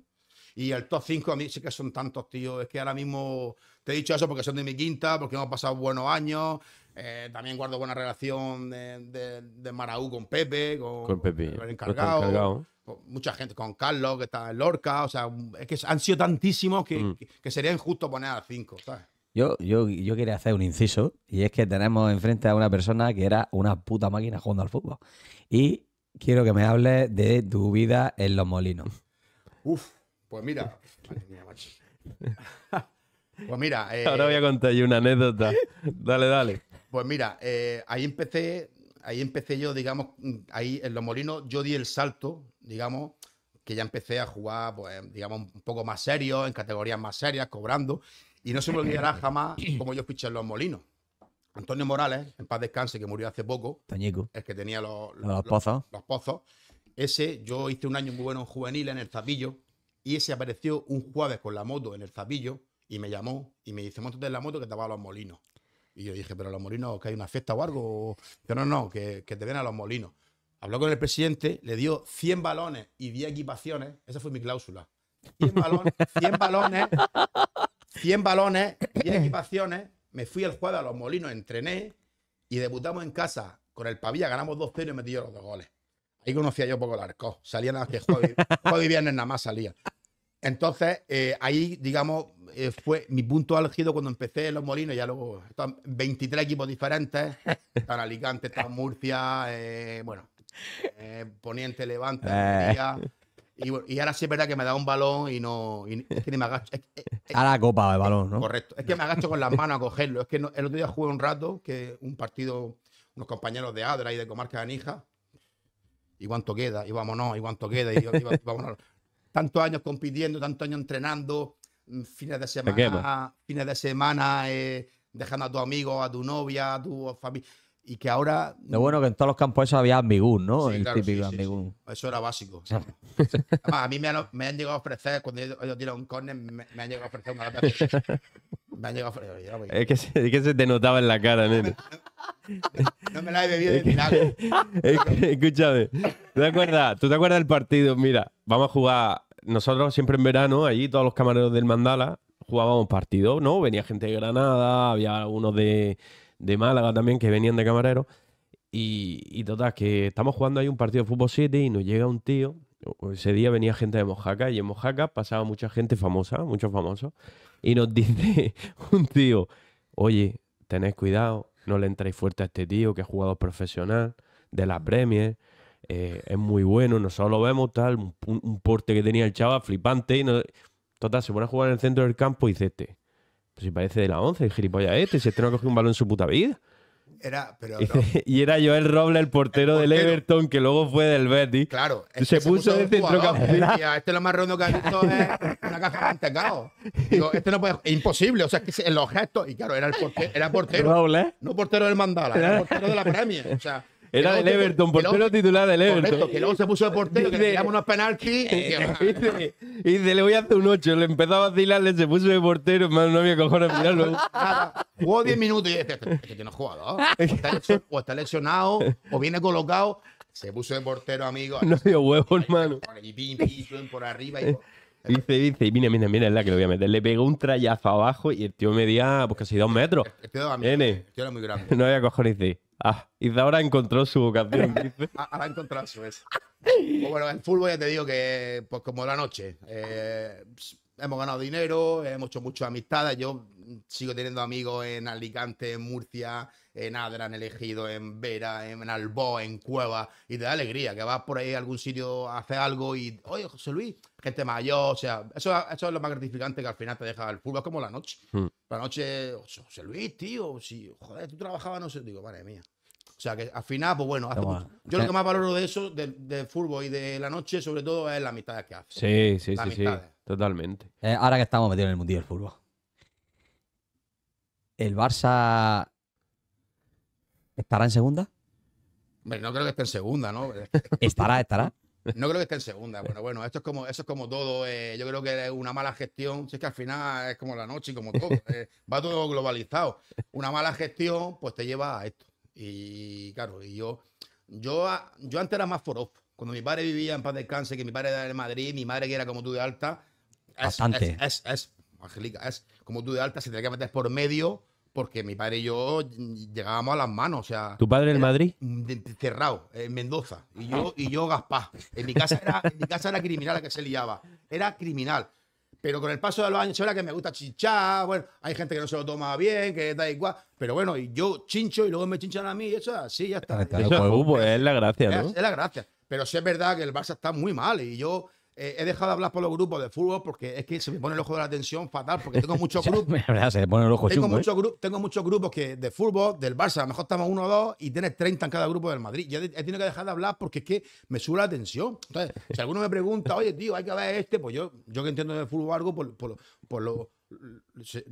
Y el top 5 a mí sí que son tantos, tío. Es que ahora mismo te he dicho eso porque son de mi quinta, porque hemos pasado buenos años, eh, también guardo buena relación de, de, Maraú con Pepe, con, con el encargado. Con mucha gente, con Carlos, que está en Lorca. O sea, es que han sido tantísimos que, mm. sería injusto poner a cinco, Yo, yo, quería hacer un inciso, y es que tenemos enfrente a una persona que era una puta máquina jugando al fútbol. Y quiero que me hables de tu vida en los molinos. Uf, pues mira. pues mira. Ahora voy a eh, contar una anécdota. Dale, dale. Pues mira, eh, ahí empecé, ahí empecé yo, digamos, mm, ahí en Los Molinos, yo di el salto, digamos, que ya empecé a jugar, pues, digamos, un poco más serio, en categorías más serias, cobrando. Y no se me olvidará jamás cómo yo fiché en Los Molinos. Antonio Morales, en paz descanse, que murió hace poco, es el que tenía los, pozos. Ese, yo hice un año muy bueno en juvenil en el Zapillo, y ese apareció un jueves con la moto en el Zapillo, y me llamó y me dice: Montate en la moto que te va los molinos. Y yo dije, pero los molinos, que hay una fiesta o algo. Pero no, no, que, te den a los molinos. Habló con el presidente, le dio 100 balones y 10 equipaciones. Esa fue mi cláusula. 100 balones, 100 balones, 100 balones, 10 equipaciones. Me fui el jueves a los molinos, entrené y debutamos en casa con el Pavilla. Ganamos 2-0 y metí yo los dos goles. Ahí conocía yo un poco el arco. Salían las que jueves, y viernes nada más salía. Entonces, eh, ahí, digamos, eh, fue mi punto álgido cuando empecé en Los Molinos, ya luego están 23 equipos diferentes, están Alicante, están Murcia, eh, bueno, Poniente, levanta y, ahora sí es verdad que me da un balón y no. es que ni me agacho. a la copa de balón, ¿no? Correcto. Es que me agacho con las manos a cogerlo. Es que el otro día jugué un rato, que un partido, unos compañeros de Adra y de Comarca de Anija. ¿Y cuánto queda? Y vámonos, y cuánto queda, y vámonos tantos años compitiendo, tantos años entrenando, mm, fines de semana, fines de semana, eh, dejando a tu amigo, a tu novia, a tu familia y que ahora. Lo bueno que en todos los campos eso había ambigún, ¿no? Sí, el claro, típico sí, Eso era básico. Además, a mí me han, llegado a ofrecer, cuando yo, tiraron un córner, me, han llegado a ofrecer una lata. Me han llegado a ofrecer. Es, que se, te notaba en la cara, nene. No me la he bebido de nada. escúchame, ¿tú te, acuerdas, ¿tú te acuerdas del partido? Mira, vamos a jugar. Nosotros siempre en verano, allí todos los camareros del Mandala jugábamos partidos, ¿no? Venía gente de Granada, había algunos de, de Málaga también que venían de camarero. Y, total, que estamos jugando ahí un partido de fútbol 7 y nos llega un tío. Ese día venía gente de Mojaca y en Mojaca pasaba mucha gente famosa, muchos famosos. Y nos dice un tío, oye, tenéis cuidado, no le entréis fuerte a este tío que es jugador profesional de la Premier. Eh, es muy bueno, nosotros lo vemos, tal, un, porte que tenía el chaval, flipante. Y no... Total, se pone a jugar en el centro del campo y dice este, pues si parece de la 11, el gilipollas este, si este no ha cogido un balón en su puta vida. Era, pero y era Joel Robles, el portero, del Everton, que luego fue del Betis. Claro. se, puso, de Este es lo más rondo que ha visto es eh, una caja de este no puede... Es imposible. O sea, es que en los Y claro, era, el portero, era portero. No portero del Mandala, era portero de la Premier. O sea, era del Everton, portero titular del Everton. que luego se puso de portero, que le tiramos unos penaltis. Y dice, le voy a hacer un 8. Le empezaba a vacilarle, se puso de portero. Hermano, no había cojones mirarlo. jugó 10 minutos y dice, es que no ha jugado. O está lesionado, o viene colocado. Se puso de portero, amigo. No dio huevos, hermano. Y pim, pim, por arriba y... Dice, dice, y mira, mira, mira, es la que lo voy a meter. Le pegó un trayazo abajo y el tío medía pues casi dos metros. El este, tío este este era muy grande. no había cojones, dice. Ah, ah, ahora encontró su vocación. ahora encontró su eso. bueno, el fútbol ya te digo que, pues como la noche, eh, hemos ganado dinero, hemos hecho muchas amistades. Yo sigo teniendo amigos en Alicante, en Murcia, en Adran, Elegido, en Vera, en Albó, en Cueva. Y te da alegría que vas por ahí a algún sitio a hacer algo y, oye, José Luis, gente mayor. O sea, eso, eso es lo más gratificante que al final te deja el fútbol. Es como la noche. Hmm. La noche, José Luis, tío, si, joder, tú trabajabas, no sé. Digo, madre mía. O sea que al final, pues bueno, yo lo eh. que más valoro de eso, del fútbol y de la noche, sobre todo, es la mitad que hace. Sí, sí, sí, Totalmente. Eh, ahora que estamos metidos en el mundillo del fútbol. ¿El Barça estará en segunda? no creo que esté en segunda, ¿no? estará, estará. No creo que esté en segunda. Bueno, bueno, esto es como, eso es como todo. Eh, yo creo que es una mala gestión. Si es que al final es como la noche y como todo. va todo globalizado. Una mala gestión, pues te lleva a esto. Y claro, y yo, yo, yo antes era más forofo. Cuando mi padre vivía en paz descanse, que mi padre era de Madrid, mi madre que era como tú de alta. Es, Bastante. Es, es, Angelica, es como tú de alta, se tenía que meter por medio porque mi padre y yo llegábamos a las manos. O sea, ¿Tu padre en Madrid? Cerrado, en Mendoza. Y yo, y yo Gaspar. En mi casa era, en mi casa era criminal la que se liaba. Era criminal. Pero con el paso de los años, ahora que me gusta chinchar, bueno, hay gente que no se lo toma bien, que da igual. Pero bueno, yo chincho y luego me chinchan a mí y eso así, ya está. Ah, es la gracia, ¿no? es la gracia. Pero sí es verdad que el Barça está muy mal y yo eh, he dejado de hablar por los grupos de fútbol porque es que se me pone el ojo de la atención fatal, porque tengo muchos grupos. ¿eh? tengo, muchos, grupos que de fútbol, del Barça, a lo mejor estamos uno o dos y tienes 30 en cada grupo del Madrid. Yo he tenido que dejar de hablar porque es que me sube la atención. Entonces, si alguno me pregunta, oye, tío, hay que ver este, pues yo, yo que entiendo de fútbol algo, por, por, lo.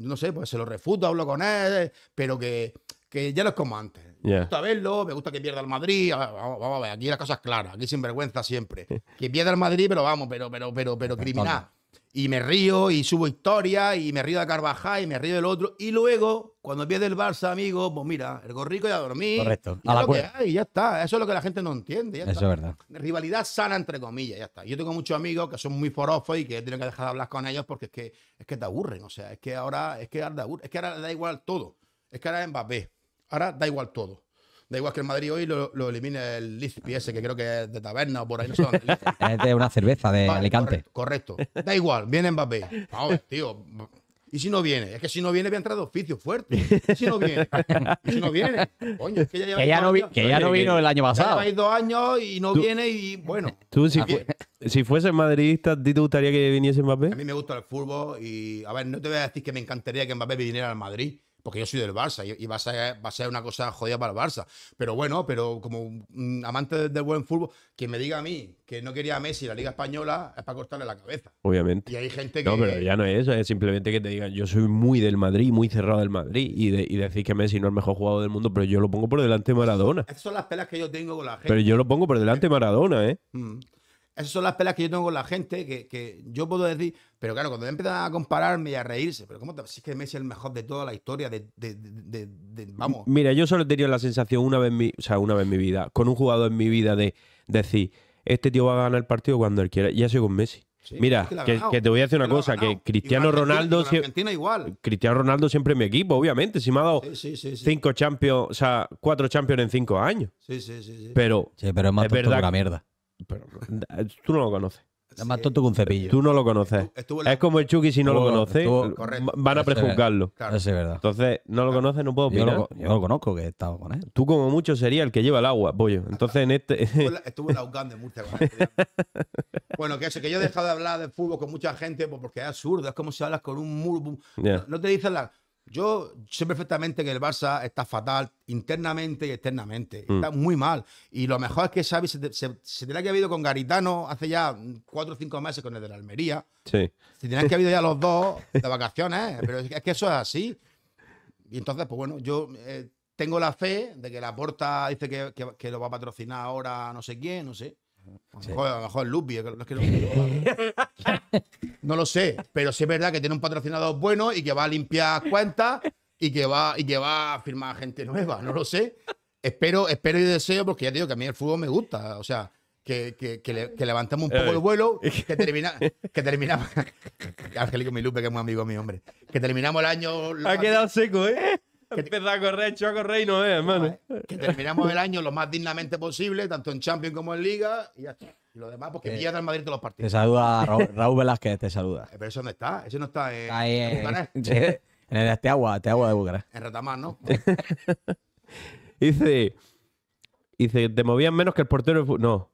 No sé, pues se lo refuto, hablo con él, pero que, que ya no es como antes. Me gusta verlo, me gusta que pierda el Madrid. Ah, ah, ah, vamos, a ver, aquí las cosas claras, aquí sinvergüenza siempre. Que pierda el Madrid, pero vamos, pero, pero, pero, pero criminal. Y me río y subo historia y me río de Carvajal y me río del otro. Y luego, cuando pierde el Barça, amigo, pues mira, el gorrico ya dormí. Correcto. Y a la lo ya está. Eso es lo que la gente no entiende. Ya es verdad. Rivalidad sana, entre comillas, ya está. Yo tengo muchos amigos que son muy forofos y que tienen que dejar de hablar con ellos porque es que, es que te aburren. O sea, es que ahora, es que es que ahora da igual todo. Es que ahora es Mbappé Ahora da igual todo. Da igual que el Madrid hoy lo, elimine el Lizpi PS, que creo que es de taberna o por ahí, no Es de una cerveza de Alicante. Correcto, Da igual, viene Mbappé. Vamos, tío. ¿Y si no viene? Es que si no viene, voy a entrar de oficio fuerte. si no viene? ¿Y si no viene? Coño, es que ya, ya no, vino el año pasado. Ya lleváis dos años y no viene y bueno. Tú, si, ah, pues. fuesen madridista, ¿a ti ¿te gustaría que viniese Mbappé? A mí me gusta el fútbol y, a ver, no te voy a decir que me encantaría que Mbappé viniera al Madrid porque yo soy del Barça y, va, a ser, una cosa jodida para el Barça. Pero bueno, pero como un amante del buen fútbol, quien me diga a mí que no quería a Messi la Liga Española es para cortarle la cabeza. Obviamente. Y hay gente que. No, pero ya no es eso, es simplemente que te digan, yo soy muy del Madrid, muy cerrado del Madrid, y, de, decís que Messi no es el mejor jugador del mundo, pero yo lo pongo por delante de Maradona. Esas son las pelas que yo tengo con la gente. Pero yo lo pongo por delante de Maradona, ¿eh? Mm. Esas son las pelas que yo tengo con la gente, que, yo puedo decir, pero claro, cuando empiezan a compararme y a reírse, pero ¿cómo si es que Messi es el mejor de toda la historia de, de, vamos? Mira, yo solo he tenido la sensación una vez, en mi, sea, una vez mi vida, con un jugador en mi vida de decir, este tío va a ganar el partido cuando él quiera, Ya sé con Messi. Mira, que, te voy a decir una cosa, que Cristiano Ronaldo... Argentina, igual. Cristiano Ronaldo siempre en mi equipo, obviamente. Si me ha dado cinco champions, o sea, cuatro champions en cinco años. Sí, sí, sí. Pero, sí pero es más es verdad, mierda. Pero, tú no lo conoces. Es más tonto que un cepillo. Tú no lo conoces. Es como el Chucky, si no lo conoces, van a prejuzgarlo. verdad. Entonces, no lo conoces, no puedo opinar. Yo lo, conozco, que he estado con él. Tú, como mucho, sería el que lleva el agua, pollo. Entonces, en este. Estuvo en la UCAN de Murcia. bueno, que que yo he dejado de hablar de fútbol con mucha gente pues, porque es absurdo. Es como si hablas con un No, no, te dicen la. Yo sé perfectamente que el Barça está fatal internamente y externamente. Mm. Está muy mal. Y lo mejor es que Xavi se, tiene que haber ido con Garitano hace ya cuatro o cinco meses con el de la Almería. Sí. Se que haber ido ya los dos de vacaciones. ¿eh? Pero es, que eso es así. Y entonces, pues bueno, yo eh, tengo la fe de que la porta dice que lo va a patrocinar ahora no sé quién, no sé no, lo sé, pero sí es verdad que tiene un patrocinador bueno y que va a limpiar cuentas y que va, y va a firmar gente nueva, no lo sé. Espero, espero y deseo, porque ya te digo que a mí el fútbol me gusta, o sea, que, que, levantamos un poco el eh. vuelo, que, termina, que terminamos. Angélico Milupe, que es un amigo mío, hombre. Que terminamos el año. Ha quedado seco, ¿eh? que te a correr, Choco Rey no es, hermano. Que terminamos el año lo más dignamente posible, tanto en Champions como en Liga, y ya está. Y lo demás, porque Villa eh, del Madrid todos los partidos. Te saluda Raúl, Raúl Velázquez, te saluda. Eh, pero eso no está, eso no está en, Ahí, en, en, en el agua de Bucarest. En Retamar, ¿no? dice, dice, te movían menos que el portero. No.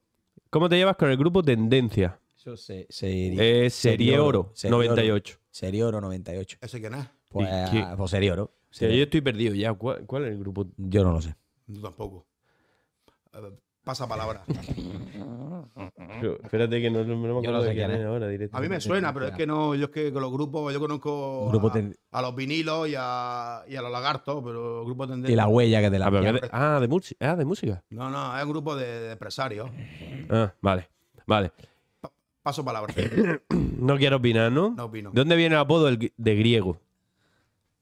¿Cómo te llevas con el grupo Tendencia? Eso se, sería, eh, serie Oro, 98. Sería Oro 98. ¿Eso quién es? Pues, pues Serie Oro. Sí, yo estoy perdido ya. ¿Cuál, es el grupo? Yo no lo sé. Yo tampoco. Pasa palabra. espérate que no, me lo no ahora directo. A mí me suena, pero es que no, yo es que con los grupos, yo conozco a, los vinilos y a, los lagartos, pero el grupo Y la huella que te la ah, de, ah, de, ah, de música. No, no, es un grupo de, empresarios. Ah, vale, vale. paso palabra. no quiero opinar, ¿no? No opino. ¿De dónde viene el apodo de griego?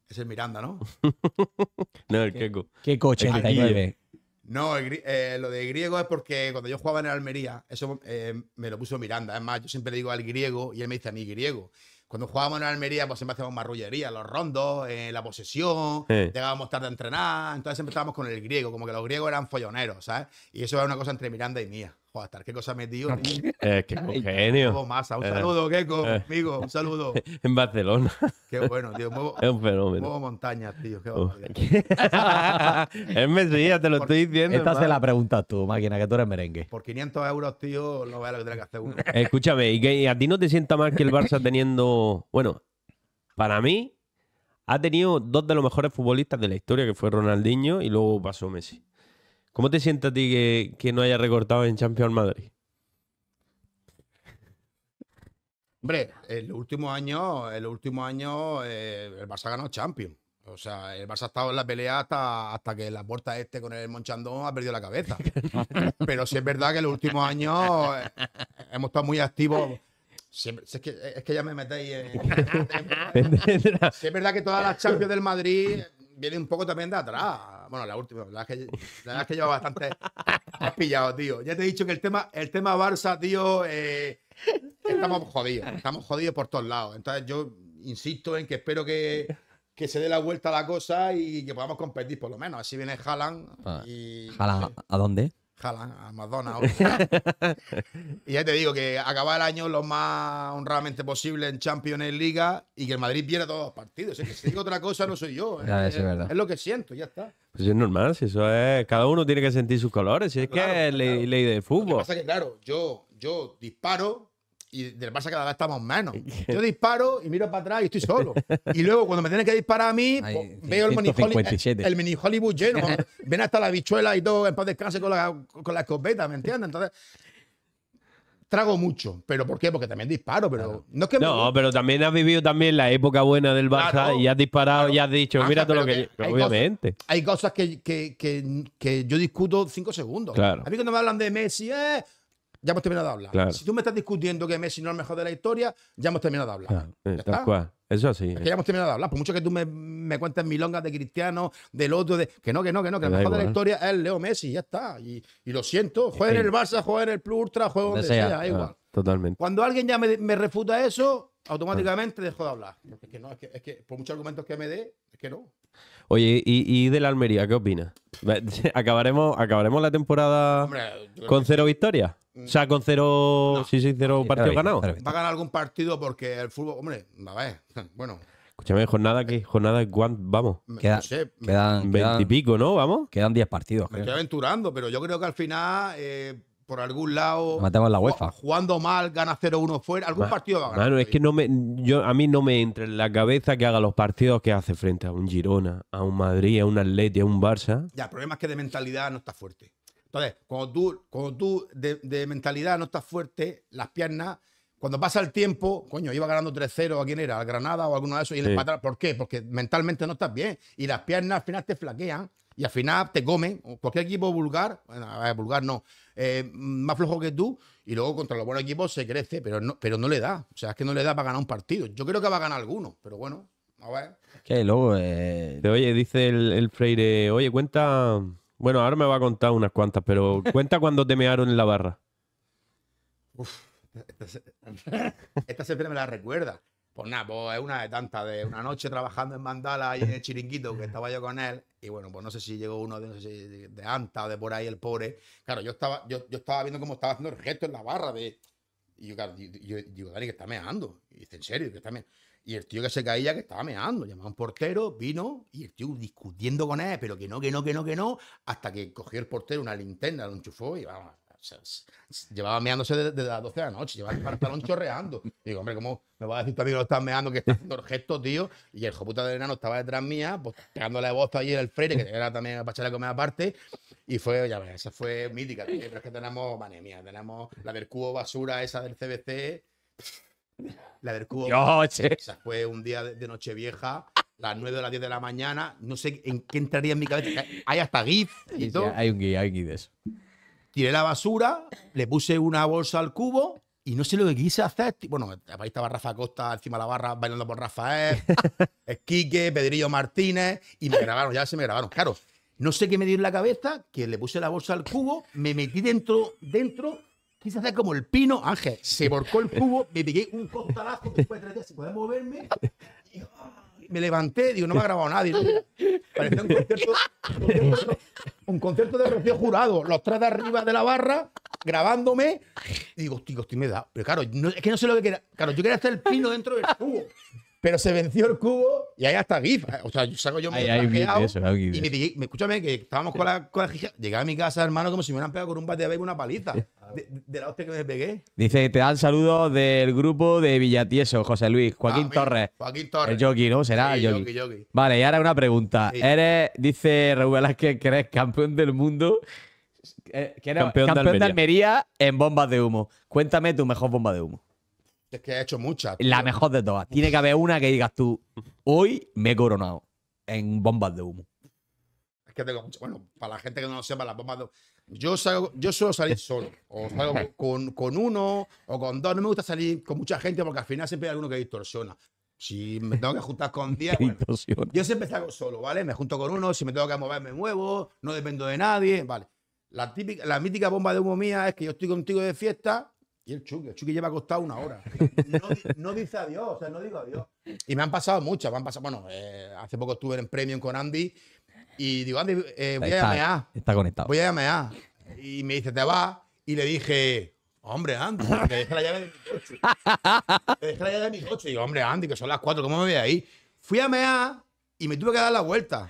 Es el Miranda, ¿no? no, el Keiko. Keiko 89. No, eh, lo de griego es porque cuando yo jugaba en Almería, eso eh, me lo puso Miranda. Es más, yo siempre le digo al griego y él me dice a mí griego. Cuando jugábamos en Almería, pues siempre hacíamos marrullería, los rondos, eh, la posesión, llegábamos tarde a entrenar, entonces siempre con el griego, como que los griegos eran folloneros, ¿sabes? Y eso era una cosa entre Miranda y mía. Joder, qué cosa me dio! Eh, genio. Un eh, saludo, que eh, amigo, un saludo. En Barcelona. Qué bueno, tío. es un fenómeno. Muevo montañas, tío. Qué es ya te lo estoy diciendo. Esta se la preguntas tú, máquina, que tú eres merengue. Por 500 euros, tío, no veas lo que que hacer uno. Escúchame, ¿y, a ti no te sienta más que el Barça teniendo. Bueno, para mí, ha tenido dos de los mejores futbolistas de la historia, que fue Ronaldinho y luego pasó Messi. ¿Cómo te sientes a ti que, no haya recortado en Champions Madrid? Hombre, en los últimos años, último año, eh, el Barça ha ganado Champions. O sea, el Barça ha estado en la pelea hasta, que la puerta este con el Monchandón ha perdido la cabeza. Pero sí es verdad que en los últimos años eh, hemos estado muy activos. es, que, ya me metéis en... sí es verdad que todas las Champions del Madrid viene un poco también de atrás. Bueno, la última, la verdad es que, la lleva bastante has pillado, tío. Ya te he dicho que el tema, el tema Barça, tío, eh, estamos jodidos. Estamos jodidos por todos lados. Entonces yo insisto en que espero que, que se dé la vuelta a la cosa y que podamos competir por lo menos. Así viene Haaland. Ah, y, ¿Haaland a dónde? jalan a y ya te digo que acabar el año lo más honradamente posible en Champions Liga y que el Madrid pierda todos los partidos. si digo otra cosa no soy yo. ¿eh? es, lo que siento, ya está. Pues es normal, si eso es. Cada uno tiene que sentir sus colores, si es que es ley, de fútbol. claro, yo, yo disparo y del pasa cada vez estamos menos. Yo disparo y miro para atrás y estoy solo. Y luego cuando me tienen que disparar a mí, veo el mini, Hollywood, el, mini Hollywood lleno. Ven hasta la bichuela y todo en paz descanse con la, con la escopeta, ¿me entiendes? Entonces, trago mucho. ¿Pero por qué? Porque también disparo, pero no pero también has vivido también la época buena del Barça y has disparado y has dicho, ah, mira todo lo que... obviamente. hay cosas que, que, que, yo discuto cinco segundos. A mí cuando me hablan de Messi, eh, ya hemos terminado de hablar. Si tú me estás discutiendo que Messi no es el mejor de la historia, ya hemos terminado de hablar. Ah, eso sí. ya hemos terminado de hablar. Por mucho que tú me, me cuentes milongas de Cristiano, del otro, de que no, que no, que no, que el mejor de la historia es Leo Messi, ya está. Y, y lo siento, juega en el eh, eh. Barça, juega en el Plus Ultra, juega donde sea, igual. Ah, totalmente. Cuando alguien ya me, me refuta eso, automáticamente ah. dejo de hablar. es que no, es que, es que por muchos argumentos que me dé, es que no. Oye, ¿y, y de la Almería qué opinas? ¿Acabaremos, acabaremos la temporada con cero victorias? Mm. O sea, con cero, sí, sí, cero partidos ganados. Va a ganar algún partido porque el fútbol, hombre, a ver, bueno, Escúchame, jornada que jornada vamos. Queda, no sé, quedan veintipico, ¿no? Vamos. Quedan diez partidos. Me estoy aventurando, pero yo creo que al final eh, por algún lado. la Jugando mal, gana 0-1 fuera. Algún partido va a ganar. es que no me, yo, a mí no me entra en la cabeza que haga los partidos que hace frente a un Girona, a un Madrid, a un Atleti, a un Barça. Ya, el problema es que de mentalidad no está fuerte. Entonces, cuando tú, cuando tú de, mentalidad no estás fuerte, las piernas, cuando pasa el tiempo, coño, iba ganando 3-0 a quién era, al Granada o alguno de esos, y le ¿Por qué? Porque mentalmente no estás bien. Y las piernas al final te flaquean y al final te come, Cualquier equipo vulgar, bueno, vulgar no, eh, más flojo que tú, y luego contra los buenos equipos se crece, pero no, pero no le da. O sea, es que no le da para ganar un partido. Yo creo que va a ganar alguno, pero bueno, a ver. Que luego, eh... oye, dice el, Freire, oye, cuenta. Bueno, ahora me va a contar unas cuantas, pero cuenta cuando te mearon en la barra. esta siempre me la recuerda. Pues nada, pues es una de tantas, de una noche trabajando en Mandala y en el chiringuito, que estaba yo con él, y bueno, pues no sé si llegó uno de, Anta o de por ahí, el pobre. Claro, yo estaba, yo, yo estaba viendo cómo estaba haciendo el gesto en la barra de... Y yo, digo, Dani, que está meando. Y dice, en serio, que está meando. Y el tío que se caía, que estaba meando, llamaba un portero, vino y el tío discutiendo con él, pero que no, que no, que no, que no, hasta que cogió el portero una linterna, lo enchufó y vamos, llevaba meándose desde, las 12 de la noche, llevaba el pantalón chorreando. Digo, hombre, ¿cómo me vas a decir también amigo que lo estás meando, que está haciendo el gesto, tío? Y el hijo joputa del enano estaba detrás mía, pues pegándole voz allí en el Freire que era también para echarle a comer aparte. Y fue, ya ves, esa fue mítica. pero es que tenemos, madre mía, tenemos la del cubo basura, esa del CBC. La del cubo. Dios, esa fue un día de, noche vieja, las 9 de las 10 de la mañana, no sé en qué entraría en mi cabeza. Hay hasta GIF y todo. hay un GIF, hay GIF de eso tiré la basura, le puse una bolsa al cubo y no sé lo que quise hacer. Bueno, ahí estaba Rafa Costa encima de la barra bailando por Rafael, Esquique, Pedrillo Martínez y me grabaron, ya se me grabaron. Claro, no sé qué me dio en la cabeza, que le puse la bolsa al cubo, me metí dentro, dentro quise hacer como el pino, Ángel, se borcó el cubo, me pegué un costalazo después de tres días, moverme me levanté, digo, no me ha grabado nadie. Parecía un concierto, un concierto, de Rocío Jurado, los tres de arriba de la barra, grabándome. Y digo, hostia, hostia, me da. Pero claro, es que no sé lo que quería. Claro, yo quería hacer el pino dentro del tubo pero se venció el cubo y ahí hasta GIF. O sea, yo salgo yo muy y me dije, escúchame, que estábamos con la, con la Llegué a mi casa, hermano, como si me hubieran pegado con un bate de béisbol una paliza. De, la hostia que me pegué. Dice, te dan saludos del grupo de Villatieso, José Luis, Joaquín Torres. Joaquín Torres. El jockey, ¿no? Será sí, el jockey. Vale, y ahora una pregunta. Eres, dice Raúl que eres campeón del mundo. Eh, que era campeón, de, Almería. Almería en bombas de humo. Cuéntame tu mejor bomba de humo. Es que he hecho muchas. La mejor de todas. Tiene que haber una que digas tú, hoy me he coronado en bombas de humo. Es que tengo muchas. Bueno, para la gente que no lo sepa, las bombas de humo. Yo, yo suelo salir solo. O salgo con, uno o con dos. No me gusta salir con mucha gente porque al final siempre hay alguno que distorsiona. Si me tengo que juntar con diez, yo siempre salgo solo, ¿vale? Me junto con uno, si me tengo que mover, me muevo, no dependo de nadie, ¿vale? La, típica, la mítica bomba de humo mía es que yo estoy contigo de fiesta y el Chucky, el Chucky lleva acostado una hora. No, dice adiós, o sea, no digo adiós. Y me han pasado muchas, me han pasado, bueno, eh, hace poco estuve en Premium con Andy y digo, Andy, eh, voy a Está conectado. Voy a llamar. Y me dice, te vas. Y le dije, hombre, Andy, que deja la llave de mi coche. Te dejé la llave de mi coche. Y digo, hombre, Andy, que son las cuatro, ¿cómo me voy ahí? Fui a mear y me tuve que dar la vuelta.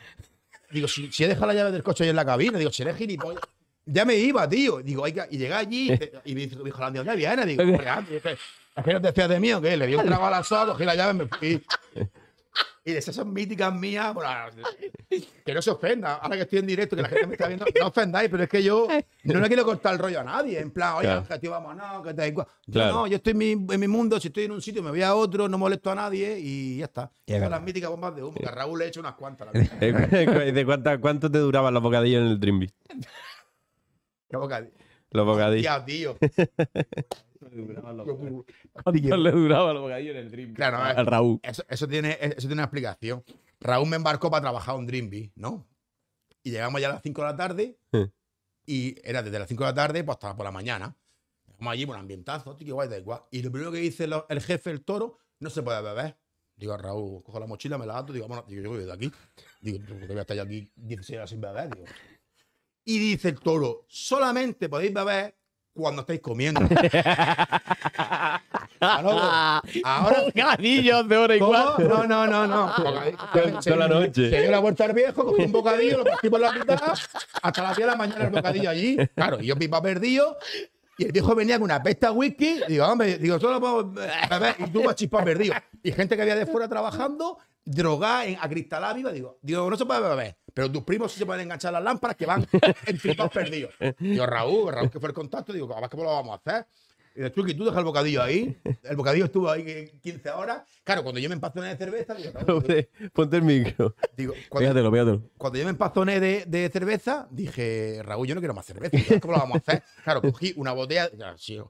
Digo, si, si he dejado la llave del coche ahí en la cabina, digo, seré gilipollas. Ya me iba, tío. Digo, Y llegué allí y me dijo, la ¿dónde viene? Digo, ¿es que no te fías de mí que Le di un trago al asado, cogí la llave y me fui. Y de esas míticas mías, que no se ofenda. Ahora que estoy en directo, que la gente me está viendo, no ofendáis, pero es que yo no le quiero cortar el rollo a nadie. En plan, oye, tío, vamos, no, que te igual. No, yo estoy en mi, en mi, mundo, si estoy en un sitio me voy a otro, no molesto a nadie y ya está. Esas son las míticas bombas de humo, que a Raúl le he hecho unas cuantas. La eh, eh, eh, ¿De cuánto, cuánto te duraban los bocadillos en el Dream los bocadillos. Los tío. le duraba los bocadillos en el Dream Claro, a, Raúl. Eso, eso, tiene, eso tiene una explicación. Raúl me embarcó para trabajar un Dream ¿no? Y llegamos ya a las 5 de la tarde. Y era desde las 5 de la tarde hasta pues, por la mañana. Estamos allí por un ambientazo, tío, guay, da igual. Y lo primero que dice el jefe, el toro, no se puede beber. Digo, Raúl, cojo la mochila, me la ato, digo, bueno, digo, yo voy de aquí. Digo, yo voy a estar ya aquí 16 horas sin beber, digo. Y dice el toro, solamente podéis beber cuando estáis comiendo. Ah, ahora, Bocadillos de hora y No, no, no, no. Toda la noche. Se dio la vuelta al viejo, cogí un bocadillo, lo partí por la mitad, hasta las 10 de la mañana el bocadillo allí. Claro, y yo pipa perdido. Y el viejo venía con una pesta whisky. Digo, hombre, digo, solo puedo beber. Y tú vas chispa perdido. Y gente que había de fuera trabajando drogar en, a viva, digo, digo, no se puede beber, pero tus primos sí se pueden enganchar las lámparas que van en tripas perdidos. Yo, Raúl, Raúl, que fue el contacto, digo, cómo lo vamos a hacer. Y de Chucky, tú dejas el bocadillo ahí. El bocadillo estuvo ahí 15 horas. Claro, cuando yo me empazoné de cerveza, digo, ponte el micro. Digo, cuando, Cuando yo me empazoné de, de, cerveza, dije, Raúl, yo no quiero más cerveza. ¿Cómo lo vamos a hacer? Claro, cogí una botella.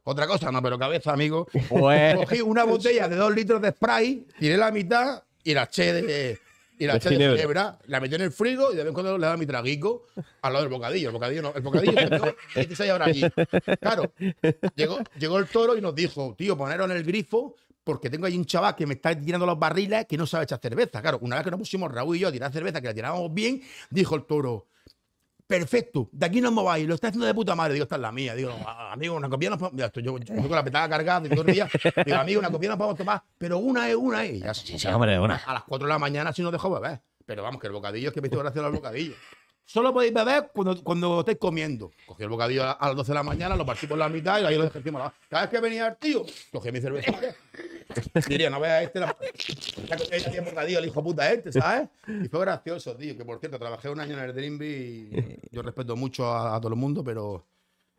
otra cosa, no, pero cabeza, amigo. Pues. Cogí una botella de dos litros de spray, tiré la mitad y la che de, y la che de ginebra, la metió en el frigo y de vez en cuando le daba mi traguico al lado del bocadillo. El bocadillo, no, el bocadillo se ahora allí. Claro, llegó, llegó el toro y nos dijo, tío, poneros en el grifo porque tengo ahí un chaval que me está tirando las barriles que no sabe echar cerveza. Claro, una vez que nos pusimos Raúl y yo a tirar cerveza, que la tirábamos bien, dijo el toro, perfecto, de aquí no me lo está haciendo de puta madre. Digo, esta es la mía. Digo, ah, amigo, una copia nos podemos. tomar, yo, yo, con la petada cargada y todo el día. Digo, amigo, una copia nos podemos tomar, pero una es una es. Eh. sí, sí, hombre, una. A las 4 de la mañana si no dejo dejó beber. Pero vamos, que el bocadillo es que me estoy gracia al bocadillo. Solo podéis beber cuando, cuando comiendo. Cogí el bocadillo a, las 12 de la mañana, lo partí por la mitad y ahí lo dejé encima. Cada vez que venía el tío, cogí mi cerveza. Diría, no veas este. La... Este el hijo puta este, ¿sabes? Y fue gracioso, tío. Que por cierto, trabajé un año en el Dreamby. y yo respeto mucho a, todo el mundo, pero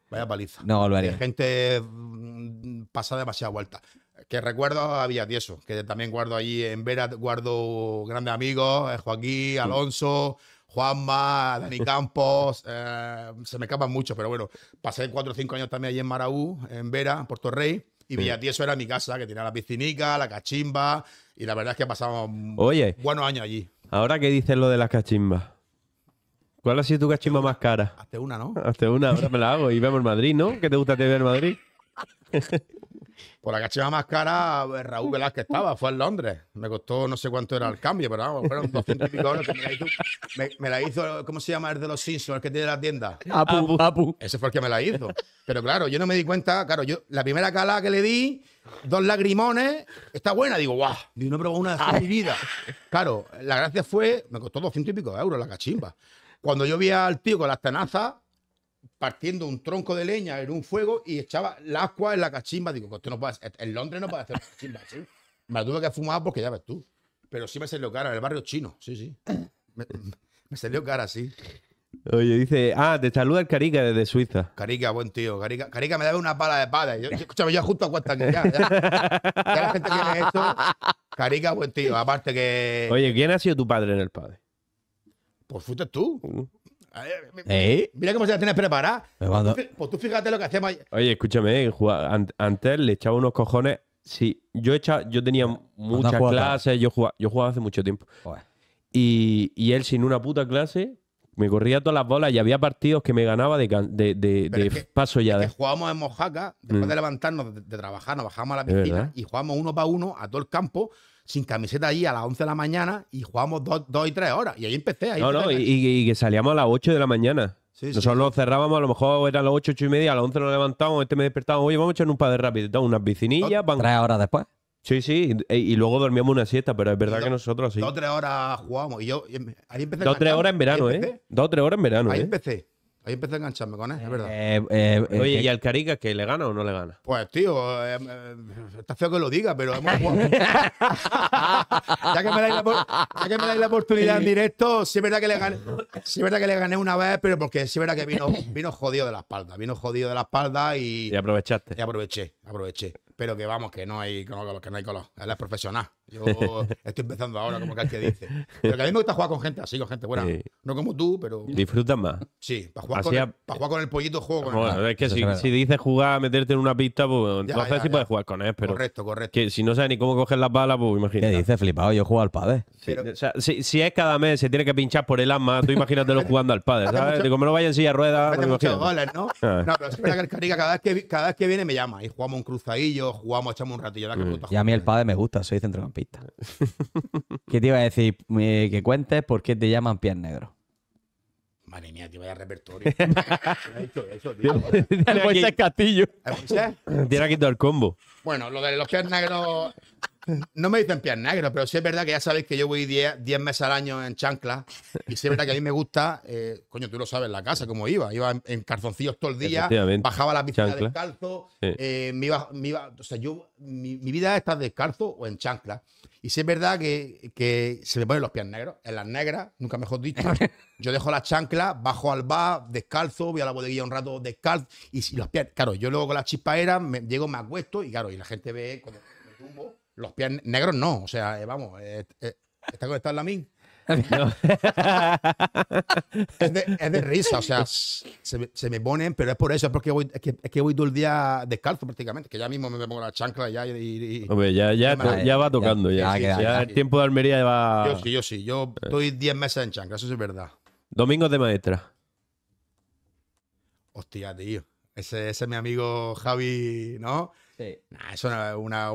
vaya paliza. No volvería. La gente mm, pasa demasiada vuelta. Que recuerdo había tieso, que también guardo allí en Vera, guardo grandes amigos, eh, Joaquín, Alonso. Juanma, Dani Campos, eh, se me escapan muchos, pero bueno, pasé cuatro o cinco años también allí en Maraú, en Vera, Puerto Rey, y eso era mi casa, que tenía la piscinica, la cachimba, y la verdad es que pasamos buenos años allí. Ahora qué dices lo de las cachimbas, ¿cuál ha sido tu cachimba más cara? Hazte una, ¿no? Hazte una, ahora me la hago y vemos Madrid, ¿no? ¿Qué te gusta TV en Madrid? Por la cachimba más cara, eh, Raúl Velázquez uh, uh. estaba, fue en Londres. Me costó no sé cuánto era el cambio, pero fueron 200 y pico euros me la, hizo, ¿cómo se llama el de los Simpsons, el que tiene la tienda? Apu, Apu. Ese fue el que me la hizo. Pero claro, yo no me di cuenta, claro, yo la primera cala que le di, dos lagrimones, está buena, digo, guau, digo, no probó una de mi vida. Claro, la gracia fue, me costó 200 y pico euros la cachimba. Cuando yo vi al tío con las tenazas, partiendo un tronco de leña en un fuego y echaba el agua en la cachimba. Digo, que no puede en Londres no puede hacer cachimba. ¿sí? Me la tuve que fumar porque ya ves tú. Pero sí me salió cara en el barrio chino. Sí, sí. Me, salió cara, sí. Oye, dice, ah, te saluda el Carica desde Suiza. Carica, buen tío. Carica, me da una pala de pala. Yo, escúchame, yo justo a la gente tiene esto. Carica, buen tío. Aparte que. Oye, ¿quién ha sido tu padre en el padre? Pues fuiste tú. Uh. ¿Eh? Mira cómo se la tienes preparada. Pues, pues, pues tú fíjate lo que hacemos. Oye, escúchame, eh, antes le echaba unos cojones. yo, he yo tenía muchas clases, yo jugaba, yo jugaba hace mucho tiempo. Y, él sin una puta clase me corría todas las bolas y había partidos que me ganaba de, paso ya. jugábamos en Mojaca, después mm. de levantarnos de, trabajar, nos bajábamos a la piscina y jugábamos uno para uno a todo el campo sin camiseta ahí a las 11 de la mañana y jugábamos 2 y tres horas. Y ahí empecé. no, no, y, que salíamos a las 8 de la mañana. Nosotros nos cerrábamos, a lo mejor eran las 8, 8 y media, a las 11 nos levantábamos, este me despertaba oye, vamos a echar un par de rápido, unas bicinillas. Van... Tres horas después. Sí, sí, y, luego dormíamos una siesta, pero es verdad que nosotros sí. Dos o tres horas jugábamos. Y yo, em, ahí empecé. Dos o tres horas en verano, ¿eh? Dos o tres horas en verano. Ahí ¿eh? empecé. Ahí empecé a engancharme con él, es eh, verdad. Eh, eh, Oye, ¿y al Carica que le gana o no le gana? Pues, tío, está feo que lo diga, pero es muy ya, que ya, que me dais la, oportunidad en directo, sí es verdad que le gané, sí es verdad que le gané una vez, pero porque sí es verdad que vino, vino jodido de la espalda. Vino jodido de la espalda y. Y aprovechaste. Y aproveché, aproveché pero que vamos, que no hay, que no hay color. Él es profesional. Yo estoy empezando ahora, como que el que dice. Pero que a mí me gusta jugar con gente así, con gente buena. No como tú, pero. Disfrutas más. Sí, para jugar, con, el, para jugar con el pollito juego con bueno, Es que si, si, dices jugar, meterte en una pista, pues entonces sí puedes jugar con él, pero. Correcto, correcto. Que si no sabes ni cómo coger las balas, pues imagínate. ¿Qué dices, flipado? Yo juego al padre. si, si, es cada mes, se tiene que pinchar por el alma tú imagínate lo jugando al padre, ¿sabes? digo Como no vaya en silla rueda. ruedas goles, ¿no? Ah. no, pero es que el carica cada vez que, cada vez que viene me llama y jugamos un cruzadillo jugamos, echamos un ratillo la mm. Y a mí el padre me gusta, soy centrocampista. ¿Qué te iba a decir? Eh, que cuentes por qué te llaman pies Negro? Madre mía, tío, vaya repertorio. ha dicho eso, tío? Castillo. ¿El Moisés? Tiene aquí el combo. Bueno, lo de los pies negros no me dicen pies negros, pero sí es verdad que ya sabéis que yo voy 10 meses al año en chancla. Y sí es verdad que a mí me gusta, eh, coño, tú lo sabes, la casa, cómo iba. Iba en, calzoncillos todo el día, bajaba la piscina descalzo. Eh, iba, me iba, o yo, mi, vida está descalzo o en chancla. Y sí es verdad que, que se me ponen los pies negros. En las negras, nunca mejor dicho, yo dejo las chanclas, bajo al bar, descalzo, voy a la bodeguilla un rato descalzo. Y si los pies, claro, yo luego con las chispaeras me, llego, me acuesto y claro, y la gente ve cuando me tumbo los pies negros no. O sea, eh, vamos, eh, eh, ¿está conectado en la min? es, de, risa, o sea, se, me ponen, pero es por eso, es porque voy, que, voy todo el día descalzo prácticamente, que ya mismo me pongo la chancla ya y... Hombre, ya, va tocando, ya, ya, el tiempo de Almería va... Yo sí, yo sí, yo estoy 10 meses en chancla, eso es verdad. Domingo de maestra. Hostia, tío. Ese, ese es mi amigo Javi, ¿no? Sí. Nah, eso no es una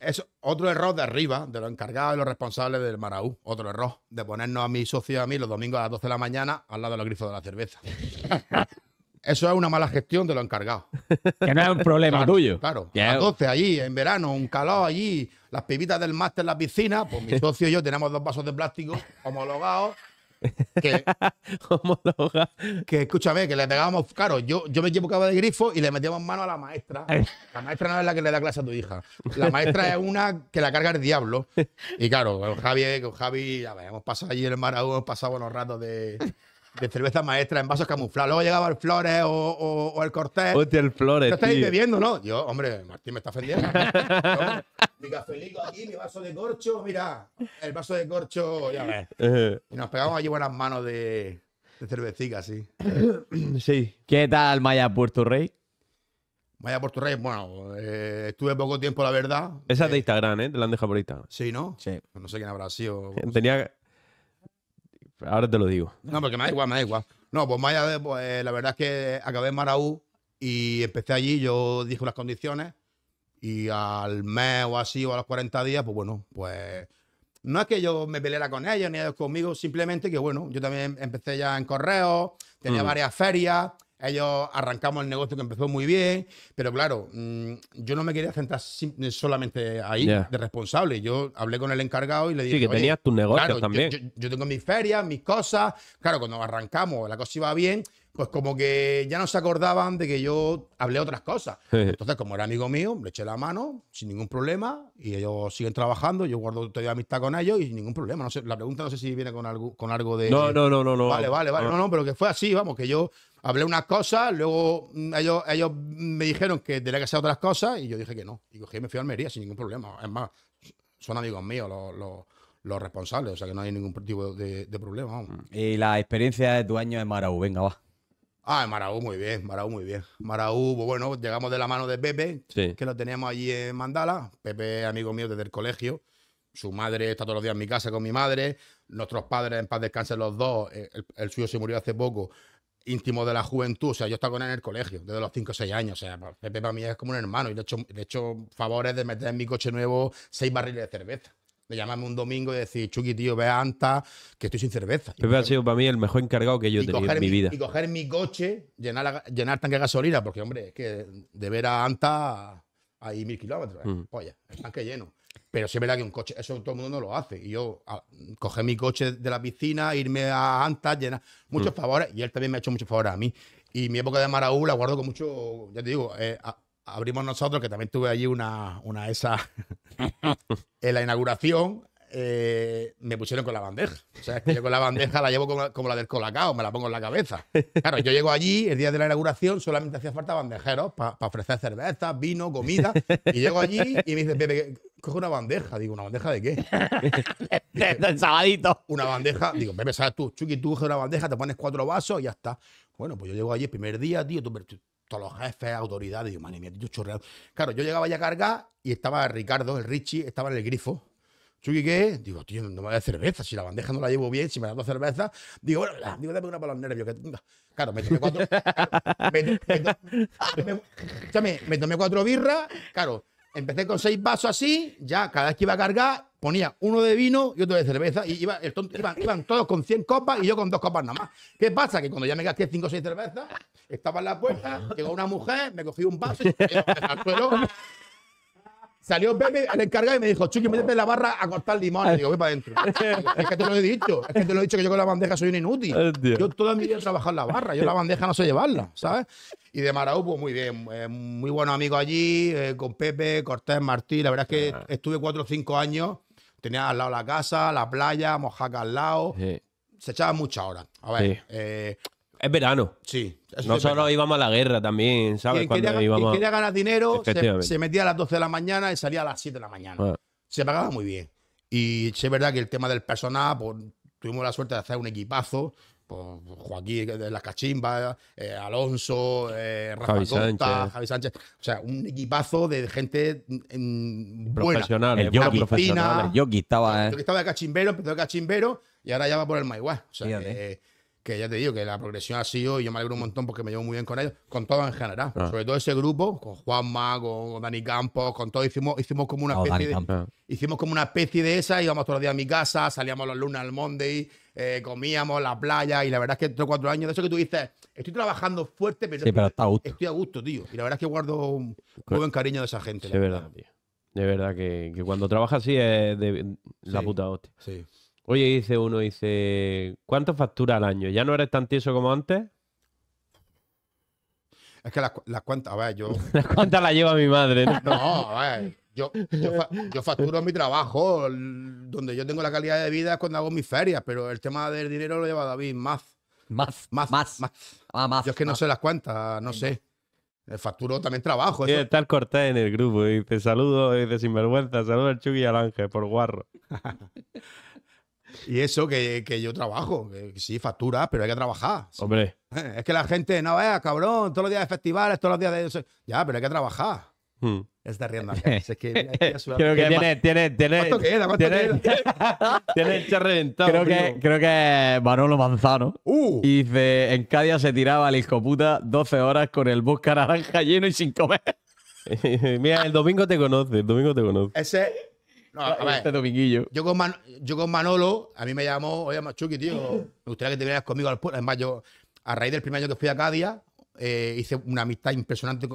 es otro error de arriba, de los encargados y los responsables del Maraú. Otro error de ponernos a mi socio y a mí los domingos a las 12 de la mañana al lado de los grifos de la cerveza. Eso es una mala gestión de los encargados. Que no es un problema tuyo. Claro. A las 12 allí, en verano, un calor allí, las pibitas del máster en la piscina, pues mi socio y yo tenemos dos vasos de plástico homologados que, que escúchame, que le pegábamos claro Yo, yo me equivocaba de grifo y le metíamos mano a la maestra. La maestra no es la que le da clase a tu hija. La maestra es una que la carga el diablo. Y claro, con Javi, con Javi, ya ver, hemos pasado allí en el mar, hemos pasado unos ratos de de cerveza maestra en vasos camuflados. Luego llegaba el Flores o, el Cortés. Hostia, el Flores. Te estáis bebiendo, ¿no? Yo, hombre, Martín me está ofendiendo. Mi mi lico aquí, mi vaso de corcho, mira, el vaso de corcho, ya eh. Y nos pegamos allí buenas manos de, de sí. sí. ¿Qué tal Maya Puerto Rey? Maya Puerto Rey, bueno, eh, estuve poco tiempo, la verdad. Esa es de eh, Instagram, ¿eh? Te la han dejado por Sí, ¿no? Sí. Pues no sé quién habrá sido. Tenía, Ahora te lo digo. No, porque me da igual, me da igual. No, pues más allá de, pues, eh, la verdad es que acabé en Maraú y empecé allí, yo dije las condiciones y al mes o así o a los 40 días, pues bueno, pues no es que yo me peleara con ellos ni ellos conmigo, simplemente que bueno, yo también empecé ya en correo, tenía mm. varias ferias, ellos arrancamos el negocio que empezó muy bien, pero claro, mm, yo no me quería centrar solamente ahí de responsable. Yo hablé con el encargado y le dije. Sí, que tenías tus negocios también. yo, tengo mis ferias, mis cosas. Claro, cuando arrancamos, la cosa iba bien pues como que ya no se acordaban de que yo hablé otras cosas. Entonces, como era amigo mío, le eché la mano sin ningún problema y ellos siguen trabajando, yo guardo todavía amistad con ellos y sin ningún problema. No sé, la pregunta no sé si viene con algo, con algo de... No, no, no, no. no vale, vale, vale. Ah. No, no, pero que fue así, vamos, que yo hablé unas cosas, luego mm, ellos, ellos me dijeron que tenía que hacer otras cosas y yo dije que no. Y cogí me fui a Almería sin ningún problema. Es más, son amigos míos los, responsables, o sea que no hay ningún tipo de, problema. Mm. Y la experiencia de tu año en Marau, venga, va. Ah, Maraú, muy bien, Maraú, muy bien. Maraú, bueno, llegamos de la mano de Pepe, que lo teníamos allí en Mandala. Pepe, amigo mío desde el colegio. Su madre está todos los días en mi casa con mi madre. Nuestros padres, en paz descansen los dos. Eh, el, suyo se murió hace poco. Íntimo de la juventud. O sea, yo estaba con él en el colegio, desde los 5 o 6 años. O sea, Pepe para mí es como un hermano. Y le he hecho, hecho favores de meter en mi coche nuevo seis barriles de cerveza de llamarme un domingo y decir, Chucky, tío, ve a Anta, que estoy sin cerveza. ha sido para mí el mejor encargado que yo he tenido en mi, vida. Y coger mi coche, llenar, llenar tanque de gasolina, porque, hombre, es que de ver a Anta hay mil kilómetros, ¿eh? mm. Oye, el tanque lleno. Pero se es verdad que un coche, eso todo el mundo no lo hace. Y yo coger mi coche de la piscina, irme a Anta, llenar muchos mm. favores, y él también me ha hecho muchos favores a mí. Y mi época de Maraú la guardo con mucho, ya te digo, eh, a, abrimos nosotros, que también tuve allí una, una esa en la inauguración. Eh, me pusieron con la bandeja. O sea, que yo con la bandeja la llevo como, la del colacao, me la pongo en la cabeza. Claro, yo llego allí, el día de la inauguración solamente hacía falta bandejeros para ofrecer cerveza, vino, comida. Y llego allí y me dice Pepe, coge una bandeja. Digo, ¿una bandeja de qué? De sabadito. Una bandeja. Digo, Pepe, ¿sabes tú? Chucky, tú coges una bandeja, te pones cuatro vasos y ya está. Bueno, pues yo llego allí el primer día, tío, tú, todos los jefes, autoridades. Y me madre mía, chorreado. Claro, yo llegaba ya a cargar y estaba Ricardo, el Richie, estaba en el grifo. ¿y ¿qué? Digo, tío, no me da cerveza. Si la bandeja no la llevo bien, si me da dos cervezas. Digo, bueno, digo, dame una para yo Que... Claro, me tomé cuatro. Ah, me, tomé, cuatro birras. Claro, empecé con seis vasos así. Ya, cada vez que iba a cargar, ponía uno de vino y otro de cerveza. Y iban, todos con 100 copas y yo con dos copas nada más. ¿Qué pasa? Que cuando ya me gasté cinco o seis cervezas, estaba en la puerta, llegó una mujer, me cogió un vaso y al suelo. Salió Pepe, el encargado, y me dijo, Chucky, métete en la barra a cortar limón Digo, voy para adentro. Es que te lo he dicho. Es que te lo he dicho que yo con la bandeja soy un inútil. Yo todavía mi vida he la barra. Yo la bandeja no sé llevarla, ¿sabes? Y de Marau, pues muy bien. Eh, muy buenos amigo allí, eh, con Pepe, Cortés, Martí. La verdad es que ah. estuve cuatro o cinco años. Tenía al lado la casa, la playa, Mojaca al lado. Se echaba mucha hora A ver, eh, es verano. Sí. Nosotros íbamos a la guerra también, ¿sabes? Quien quería, ganar dinero se, metía a las 12 de la mañana y salía a las 7 de la mañana. Ah. Se pagaba muy bien. Y es verdad que el tema del personal, pues, tuvimos la suerte de hacer un equipazo. Pues, Joaquín eh, de las Cachimbas, eh, Alonso, eh, Rafa Javi, Sánchez. Javi Sánchez. O sea, un equipazo de gente mm, profesional. El profesional. estaba, de cachimbero, empezó de cachimbero y ahora ya va por el Maiguá. O sea, que ya te digo que la progresión ha sido, y yo me alegro un montón porque me llevo muy bien con ellos, con todos en general. Ah. Sobre todo ese grupo, con Juanma, con Dani Campos, con todo hicimos, hicimos como una oh, especie de. Hicimos como una especie de esa, íbamos todos los días a mi casa, salíamos los lunes al Monday, eh, comíamos la playa, y la verdad es que tres cuatro años de eso que tú dices, estoy trabajando fuerte, pero, estoy a gusto, tío. Y la verdad es que guardo un buen cariño de esa gente. de verdad, tío. De verdad que, cuando trabajas así es de la puta hostia. Sí. Oye, dice uno, dice, ¿cuánto factura al año? ¿Ya no eres tan tieso como antes? Es que las la cuentas, a ver, yo... las cuentas las lleva mi madre. No, no a ver, yo, yo, facturo mi trabajo, donde yo tengo la calidad de vida es cuando hago mis ferias, pero el tema del dinero lo lleva David más. Más, más, más. yo es que no sé las cuentas, no sé. Eh, facturo también trabajo. Tiene estar corté en el grupo. Dice saludo, dice sinvergüenza, saludo al Chucky y al Ángel por guarro. Y eso que, yo trabajo, que sí, factura, pero hay que trabajar. Hombre. Es que la gente, no vea, cabrón, todos los días de festivales, todos los días de Ya, pero hay que trabajar. Hmm. Está riendo. Es que, creo que tiene, tiene, tiene, ¿Cuánto queda? tiene, queda? tiene el reventado. Creo que, creo que Manolo Manzano. Y uh. dice: En Cadia se tiraba al hijo puta 12 horas con el bosque naranja lleno y sin comer. Mira, el domingo te conoce, el domingo te conoce. Ese, no, ah, a ver, este dominguillo. Yo con, yo con Manolo, a mí me llamó, oye, Machuki, tío, me gustaría que te vieras conmigo al pueblo. Además, yo, a raíz del primer año que fui a Cadia, eh, hice una amistad impresionante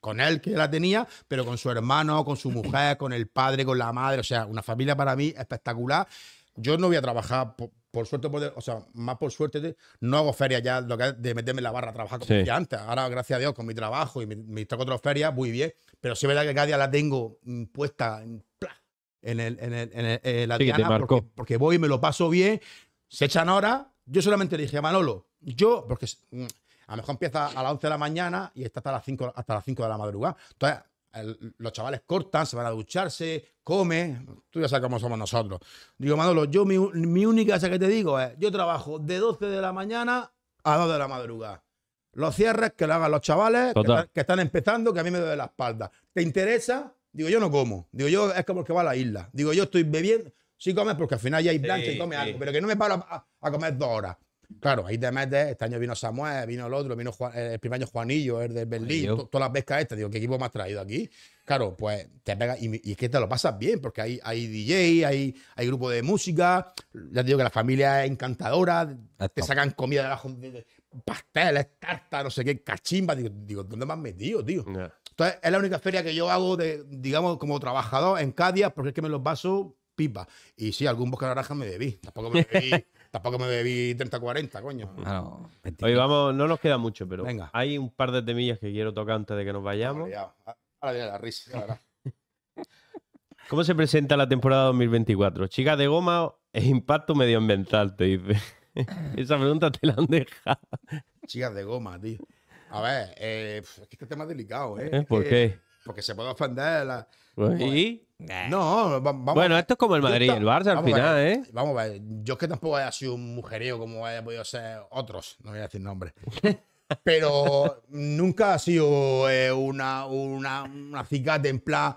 con, él, que la tenía, pero con su hermano, con su mujer, con el padre, con la madre. O sea, una familia para mí espectacular. Yo no voy a trabajar por, suerte, o sea, más por suerte, no hago ferias ya, lo que de meterme en la barra a trabajar como antes. Ahora, gracias a Dios, con mi trabajo y mis mi, mi otras ferias, muy bien. Pero sí es verdad que cada la tengo puesta en, plan en, el, en, el, en, el, eh, la porque, voy y me lo paso bien. Se echan ahora. Yo solamente dije a Manolo, yo, porque mm, a lo mejor empieza a las 11 de la mañana y está hasta las 5, hasta las 5 de la madrugada. Entonces, los chavales cortan, se van a ducharse, come Tú ya sabes cómo somos nosotros. Digo, Manolo, yo mi, única cosa que te digo es, yo trabajo de 12 de la mañana a 2 de la madrugada. Los cierres que lo hagan los chavales que, están empezando, que a mí me duele la espalda. ¿Te interesa? Digo, yo no como. Digo, yo es como porque que va a la isla. Digo, yo estoy bebiendo. Sí comes porque al final ya hay plancha y come algo, pero que no me paro a, comer dos horas. Claro, ahí te metes, este año vino Samuel, vino el otro, vino eh, el primer año Juanillo, el de Berlín, todas las pescas estas, digo, ¿qué equipo me has traído aquí? Claro, pues te pega y, es que te lo pasas bien, porque hay, hay DJ, hay, hay grupo de música, ya te digo que la familia es encantadora, ah, te sacan comida debajo de, pasteles, tartas, no sé qué, cachimba. digo, ¿dónde me has metido, tío? Entonces, es la única feria que yo hago, de, digamos, como trabajador en Cadia, porque es que me los paso pipa. Y sí, algún bosque de naranja me bebí. Tampoco me bebí, tampoco me bebí 30, 40, coño. Claro. Ah, vamos, no nos queda mucho, pero Venga. hay un par de temillas que quiero tocar antes de que nos vayamos. Ahora, ya, la risa, la verdad. ¿Cómo se presenta la temporada 2024? ¿Chicas de goma e impacto medioambiental? Te dice. Esa pregunta te la han dejado. Chicas de goma, tío. A ver, eh, este tema es delicado, ¿eh? ¿Eh? ¿Por qué? Porque se puede ofender. Pues, ¿Y? No, vamos. Bueno, esto es como el Madrid, el Barça al final, ¿eh? Vamos a ver, yo es que tampoco haya sido un mujerío como haya podido ser otros, no voy a decir nombres. Pero nunca ha sido eh, una, una, una en plan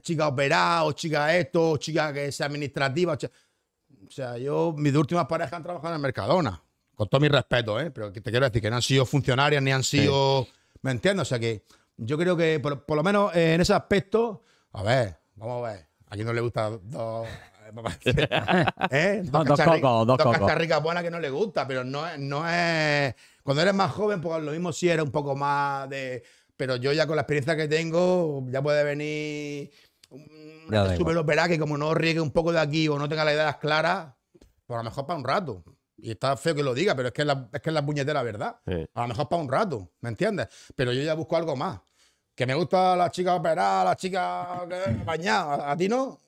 chica operada o chica esto, chica que sea administrativa. O, sea, yo, mis últimas parejas han trabajado en Mercadona con todo mi respeto, ¿eh? pero te quiero decir que no han sido funcionarios ni han sido. ¿Me entiendes? O sea que yo creo que por, lo menos eh, en ese aspecto. A ver, vamos a ver. ¿A quién no le gusta dos.? ¿Eh? ¿eh? Dos, cocos, dos, buenas que no le gusta, pero no, no es. Cuando eres más joven, pues lo mismo si eres un poco más de. Pero yo ya con la experiencia que tengo, ya puede venir un super que como no riegue un poco de aquí o no tenga las ideas claras, por pues lo mejor para un rato. Y está feo que lo diga, pero es que es la, que es la puñetera verdad. A lo mejor para un rato, ¿me entiendes? Pero yo ya busco algo más. Que me gusta la chica operada, la chica bañada. ¿A, ti no?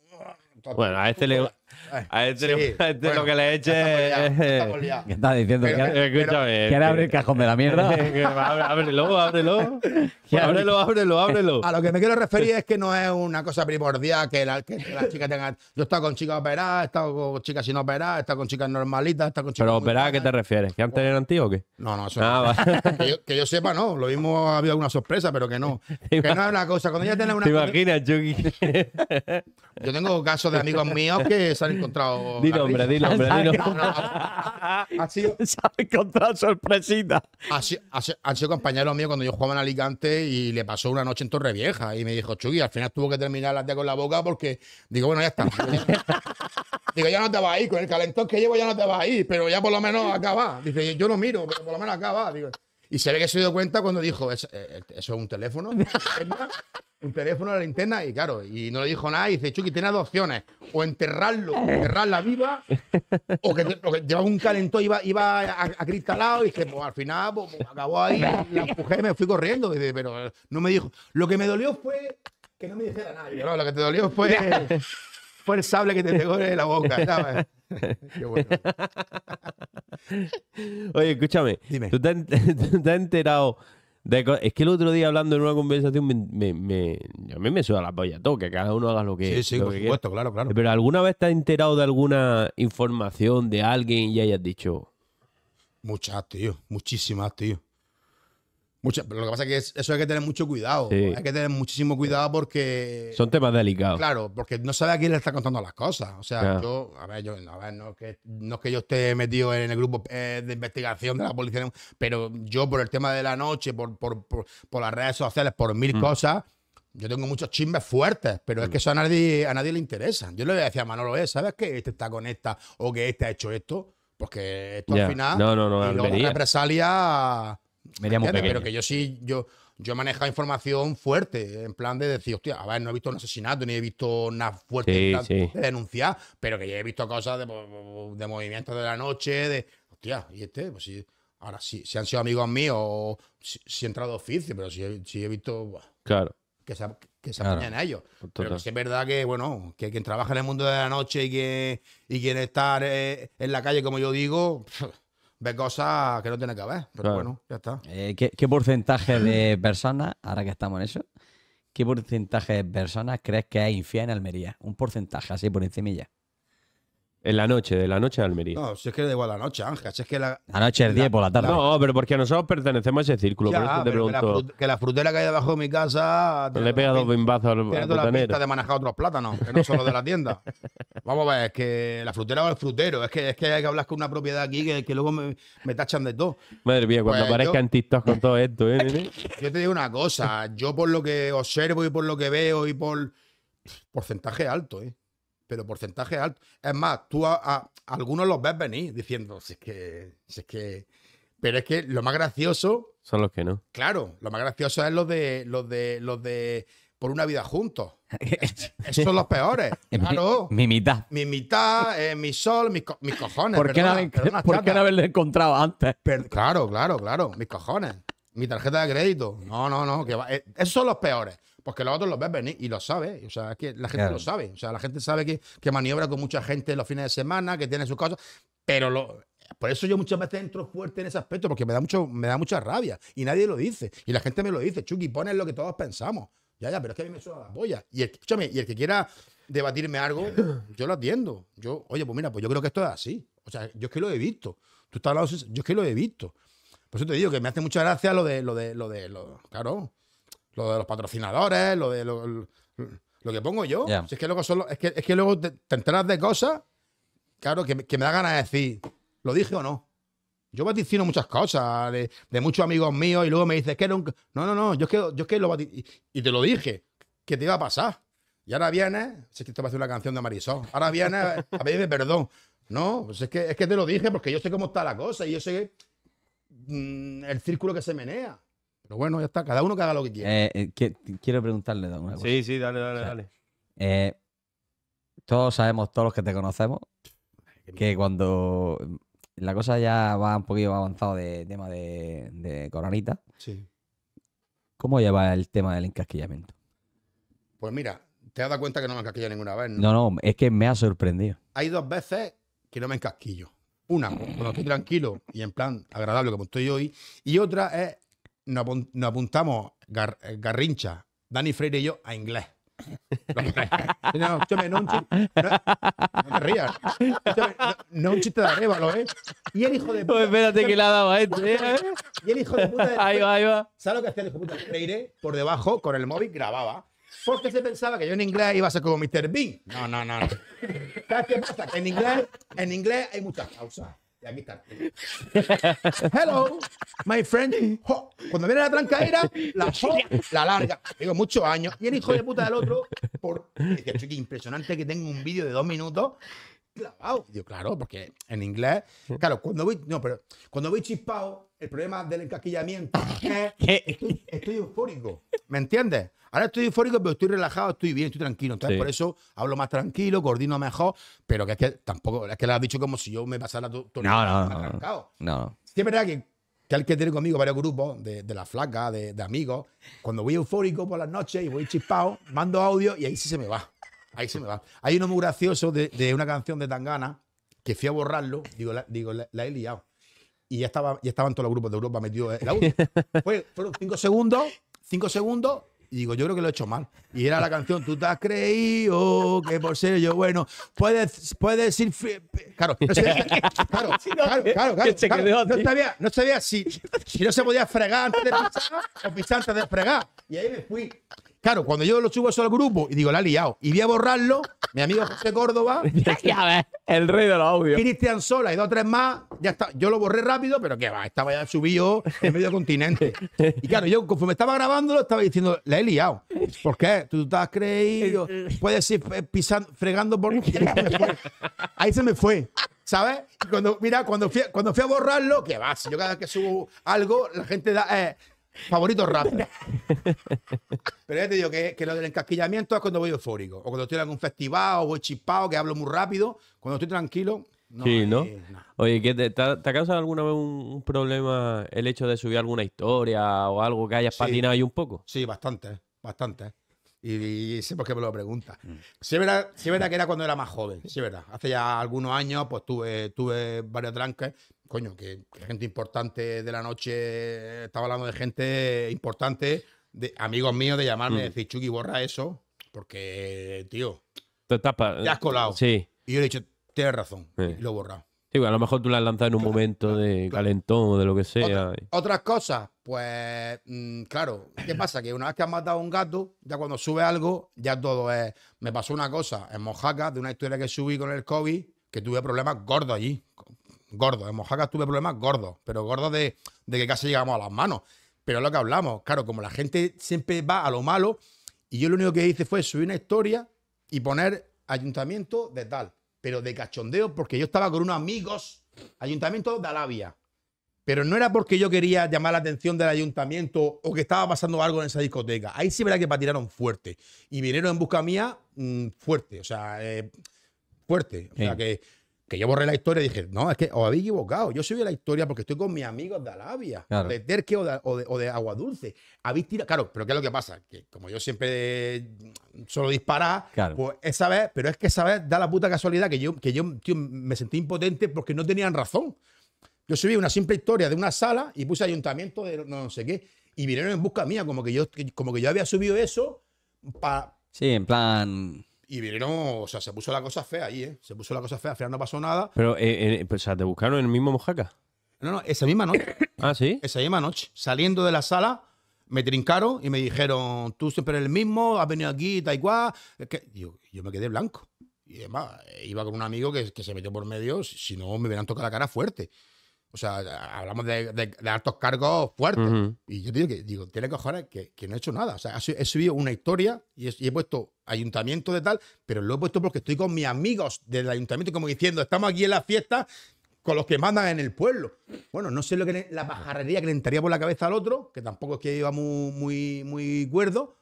Bueno, a este le, a este, este lo que le eche. Está estás diciendo? que abrir el cajón de la mierda? ábrelo, ábrelo. Ábrelo, ábrelo, ábrelo. A lo que me quiero referir es que no es una cosa primordial que, las chicas tengan. Yo he estado con chicas operadas, he estado con chicas sin operar, he estado con chicas normalitas, he estado con chicas. ¿Pero operadas a qué te refieres? ¿Que antes eran tíos o qué? No, no, eso ah, no. Que, yo, sepa, no. Lo mismo ha habido alguna sorpresa, pero que no. Que no es una cosa. Cuando ella tiene una. ¿Te imaginas, Yo tengo casos de amigos míos que se han encontrado. Dilo, hombre, hombre, ha, sido, se han encontrado sorpresitas. han sido compañeros míos cuando yo jugaba en Alicante y le pasó una noche en Torre Vieja y me dijo, Chucky, al final tuvo que terminar la tía con la boca porque digo, bueno, ya está. digo, ya no te vas a ir, con el calentón que llevo ya no te vas ahí, pero ya por lo menos acaba. Dice, yo no miro, pero por lo menos acaba. Digo, y se ve que se dio cuenta cuando dijo, eh, eh, eso es un teléfono? un teléfono a la linterna y claro, y no le dijo nada. Y dice, Chucky, tiene dos opciones: o enterrarlo, eh. enterrarla viva, o que, o un calentón, iba, iba acristalado. Y dije, pues al final pues, pues, acabó ahí, la empujé y me fui corriendo. pero no me dijo. Lo que me dolió fue que no me dijera nada. lo que te dolió fue, fue el sable que te pegó en la boca, Qué bueno. Oye, escúchame. Dime. ¿Tú te, has enterado es que el otro día hablando en una conversación, me, me, a mí me la polla todo, que cada uno haga lo que Sí, sí, por supuesto, claro, claro. Pero ¿alguna vez te has enterado de alguna información de alguien y hayas dicho? Muchas, tío, muchísimas, tío lo que pasa es que eso hay que tener mucho cuidado. Hay que tener muchísimo cuidado porque. Son temas delicados. Claro, porque no sabe a quién le está contando las cosas. O sea, yo, a ver, no, es que, yo esté metido en el grupo eh, de investigación de la policía, pero yo por el tema de la noche, por, las redes sociales, por mil mm. cosas, yo tengo muchos chismes fuertes, pero es mm. que eso a nadie, a nadie le interesa. Yo le decía a Manolo, ¿sabes que este está con esta o que este ha hecho esto? Porque esto al final. No, no, no. Y luego represalia pero que yo sí, yo, yo he manejado información fuerte, en plan de decir, hostia, a ver, no he visto un asesinato, ni he visto una fuerte denuncia, pero que ya he visto cosas de, de movimientos de la noche, de, hostia, y este, pues sí. Ahora, sí, si han sido amigos míos si, han he entrado de oficio, pero sí he visto. claro. Que se, que se a ellos. Pues pero que es verdad que, bueno, que quien trabaja en el mundo de la noche y, que, y quien está eh, en la calle, como yo digo ve cosas que no tiene que ver. Pero bueno, ya está. Eh, ¿qué, porcentaje de personas, ahora que estamos en eso, qué porcentaje de personas crees que hay infiel en Almería? Un porcentaje así por encima ya. En la noche, de la noche de Almería. No, si es que da igual la noche, Ángel. Si es que la, la noche es 10 por la tarde. No, pero porque nosotros pertenecemos a ese círculo. Que, la que, frutera que hay debajo de mi casa. Te, le pega dos bimbazos al Tiene toda la pista de manejar otros plátanos, que no son los de la tienda. Vamos a ver, es que la frutera o el frutero. Es que, es que hay que hablar con una propiedad aquí que, que luego me, me, tachan de todo. Madre mía, cuando pues aparezcan yo, con todo esto, ¿eh? Yo te digo una cosa. Yo por lo que observo y por lo que veo y por porcentaje alto, ¿eh? pero porcentaje alto. Es más, tú a, algunos los ves venir diciendo, si es que, es que. Pero es que lo más gracioso. Son los que no. Claro, lo más gracioso es los de. los de. los de. por una vida juntos. esos son los peores. Claro. mi, mitad. Mi mitad, eh, mi sol, mis, mis cojones. ¿Por, qué, no haberlo encontrado antes? claro, claro, claro. Mis cojones. Mi tarjeta de crédito. No, no, no. Eh, esos son los peores. Porque los otros los ves venir y lo sabes. O sea, es que la gente lo sabe. O sea, la gente sabe que, maniobra con mucha gente los fines de semana, que tiene sus cosas. Pero lo, por eso yo muchas veces entro fuerte en ese aspecto, porque me da, mucho, me da mucha rabia. Y nadie lo dice. Y la gente me lo dice. Chucky, pones lo que todos pensamos. Ya, ya, pero es que a mí me suena la polla. Y el, escúchame, y el que quiera debatirme algo, yo lo atiendo. Yo, oye, pues mira, pues yo creo que esto es así. O sea, yo es que lo he visto. Tú estás hablando, yo es que lo he visto. Por eso te digo que me hace mucha gracia lo de, lo de, lo claro, lo de los patrocinadores, lo de lo, que pongo yo. es, que luego es, que, luego te, enteras de cosas, claro, que, me da ganas de decir, ¿lo dije o no? Yo vaticino muchas cosas de, muchos amigos míos y luego me dices que era No, no, no, yo es que, yo es que lo Y, te lo dije, que te iba a pasar. Y ahora viene, si es que esto hacer una canción de Marisol, ahora viene a pedirme perdón. No, pues es que, es que te lo dije porque yo sé cómo está la cosa y yo sé que Mm, el círculo que se menea. Pero bueno, ya está, cada uno que haga lo que quiera. Eh, eh, quiero preguntarle don. Sí, sí, dale, dale, dale. Eh, todos sabemos, todos los que te conocemos, que cuando mm, la cosa ya va un poquito avanzado de tema de, coronita, sí. ¿cómo lleva el tema del encasquillamiento? Pues mira, te has dado cuenta que no me encasquillo ninguna vez, ¿no? No, no, es que me ha sorprendido. Hay dos veces que no me encasquillo. Una, cuando estoy tranquilo y en plan agradable como estoy hoy. Y otra es, nos, apunt nos apuntamos garrincha, Dani Freire y yo, a inglés. No, escúchame, no un chiste. No, te rías. No, no, un chiste de arévalo, ¿eh? Y el hijo de puta. Pues espérate que le ha dado a este, ¿eh? Y el hijo de puta. De... ahí va, ahí va. ¿Sabes lo que hacía el hijo de puta? Freire, por debajo, con el móvil, grababa. Porque se pensaba que yo en inglés iba a ser como Mr. Bean. No, no, no. en inglés, en inglés hay muchas causas. Y aquí está. Hello, my friend. Cuando viene la trancaera, la la larga. Digo, muchos años. Y el hijo de puta del otro, por... Dice, impresionante que tengo un vídeo de dos minutos clavado. claro, porque en inglés, claro, cuando voy, no, pero cuando voy chispado, el problema del encaquillamiento estoy eufórico. ¿Me entiendes? Ahora estoy eufórico, pero estoy relajado, estoy bien, estoy tranquilo. Entonces, por eso hablo más tranquilo, coordino mejor, pero que es que tampoco, es que le has dicho como si yo me pasara todo, no, no, no, No. Sí, es verdad que, que hay que tiene conmigo varios grupos de, la flaca, de, amigos. Cuando voy eufórico por las noches y voy chispado, mando audio y ahí sí se me va. Ahí se me va. Hay uno muy gracioso de, una canción de Tangana que fui a borrarlo, digo, la, digo, la, he liado y ya, estaba, ya estaban todos los grupos de Europa metidos en la audio. fueron cinco segundos cinco segundos y digo, yo creo que lo he hecho mal. Y era la canción, tú te has creído que por ser yo bueno, puedes, puedes ir... Claro, claro, claro, claro, claro, no, sabía, no sabía si, si, no se podía fregar antes de pisar o pisar antes de fregar. Y ahí me fui. Claro, cuando yo lo subo eso al grupo y digo, la he liado, y voy a borrarlo, mi amigo José Córdoba, el rey de los audios. Cristian Sola y dos o tres más, ya está. Yo lo borré rápido, pero que va, estaba ya subido en medio continente. Y claro, yo conforme estaba grabándolo, estaba diciendo, la he liado. ¿Por qué? Tú te estás creído, puedes ir pisando, fregando por. Ahí se me fue. ¿Sabes? Cuando, mira, cuando fui, cuando fui a borrarlo, que va, si yo cada vez que subo algo, la gente da. Eh, favorito rápido Pero ya te digo que, lo del encasquillamiento es cuando voy eufórico, o cuando estoy en algún festival, o voy chispado, que hablo muy rápido. Cuando estoy tranquilo, no. Sí, ¿no? Oye, te, ha causado alguna vez un, problema el hecho de subir alguna historia o algo que hayas patinado ahí un poco? Sí, bastante, bastante. Y, sé por qué me lo preguntas. Mm. Sí, es sí, que era cuando era más joven, sí, verdad. Hace ya algunos años, pues tuve, tuve varios tranques, coño, que, gente importante de la noche, eh, estaba hablando de gente importante, de amigos míos, de llamarme y mm. decir, Chucky, borra eso, porque, tío, te, has colado. Sí. Y yo le he dicho, tienes razón, y lo he borrado. Sí, a lo mejor tú la has lanzado en un momento de calentón o de lo que sea. otras cosas, pues mm, claro, ¿qué pasa? Que una vez que has matado a un gato, ya cuando sube algo, ya todo es... Me pasó una cosa en Mojaca, de una historia que subí con el COVID, que tuve problemas gordos allí, Gordo. En Mojaca tuve problemas gordos, pero gordos de, que casi llegamos a las manos. Pero es lo que hablamos. Claro, como la gente siempre va a lo malo, y yo lo único que hice fue subir una historia y poner ayuntamiento de tal, pero de cachondeo, porque yo estaba con unos amigos, ayuntamiento de Alavia. Pero no era porque yo quería llamar la atención del ayuntamiento o que estaba pasando algo en esa discoteca. Ahí sí verá que patinaron fuerte. Y vinieron en busca mía mm, fuerte, o sea, eh, fuerte. O sea, que que yo borré la historia y dije, no, es que os habéis equivocado. Yo subí la historia porque estoy con mis amigos de Arabia, de Terque o de, Agua Dulce. Habéis tirado, claro, pero ¿qué es lo que pasa? Que como yo siempre solo disparar, pues esa vez, pero es que esa vez da la puta casualidad que yo, que yo me sentí impotente porque no tenían razón. Yo subí una simple historia de una sala y puse ayuntamiento de no sé qué y vinieron en busca mía, como que yo, como que yo había subido eso para... Sí, en plan... Y vinieron, o sea, se puso la cosa fea ahí, ¿eh? Se puso la cosa fea, al final no pasó nada. Pero, eh, eh, o sea, ¿te buscaron en el mismo Mojaca? No, no, esa misma noche. ¿Ah, sí? Esa misma noche. Saliendo de la sala, me trincaron y me dijeron, tú siempre eres el mismo, has venido aquí, tal y cual. que, yo, me quedé blanco. Y además, iba con un amigo que, que se metió por medio, si no me hubieran tocado la cara fuerte. O sea, hablamos de, de, altos cargos fuertes. Y yo digo que digo, tiene cojones que, que no he hecho nada. O sea, he subido una historia y he, puesto ayuntamiento de tal, pero lo he puesto porque estoy con mis amigos del ayuntamiento, y como diciendo, estamos aquí en la fiesta con los que mandan en el pueblo. Bueno, no sé lo que la pajarrería que le entraría por la cabeza al otro, que tampoco es que iba muy, muy, muy cuerdo.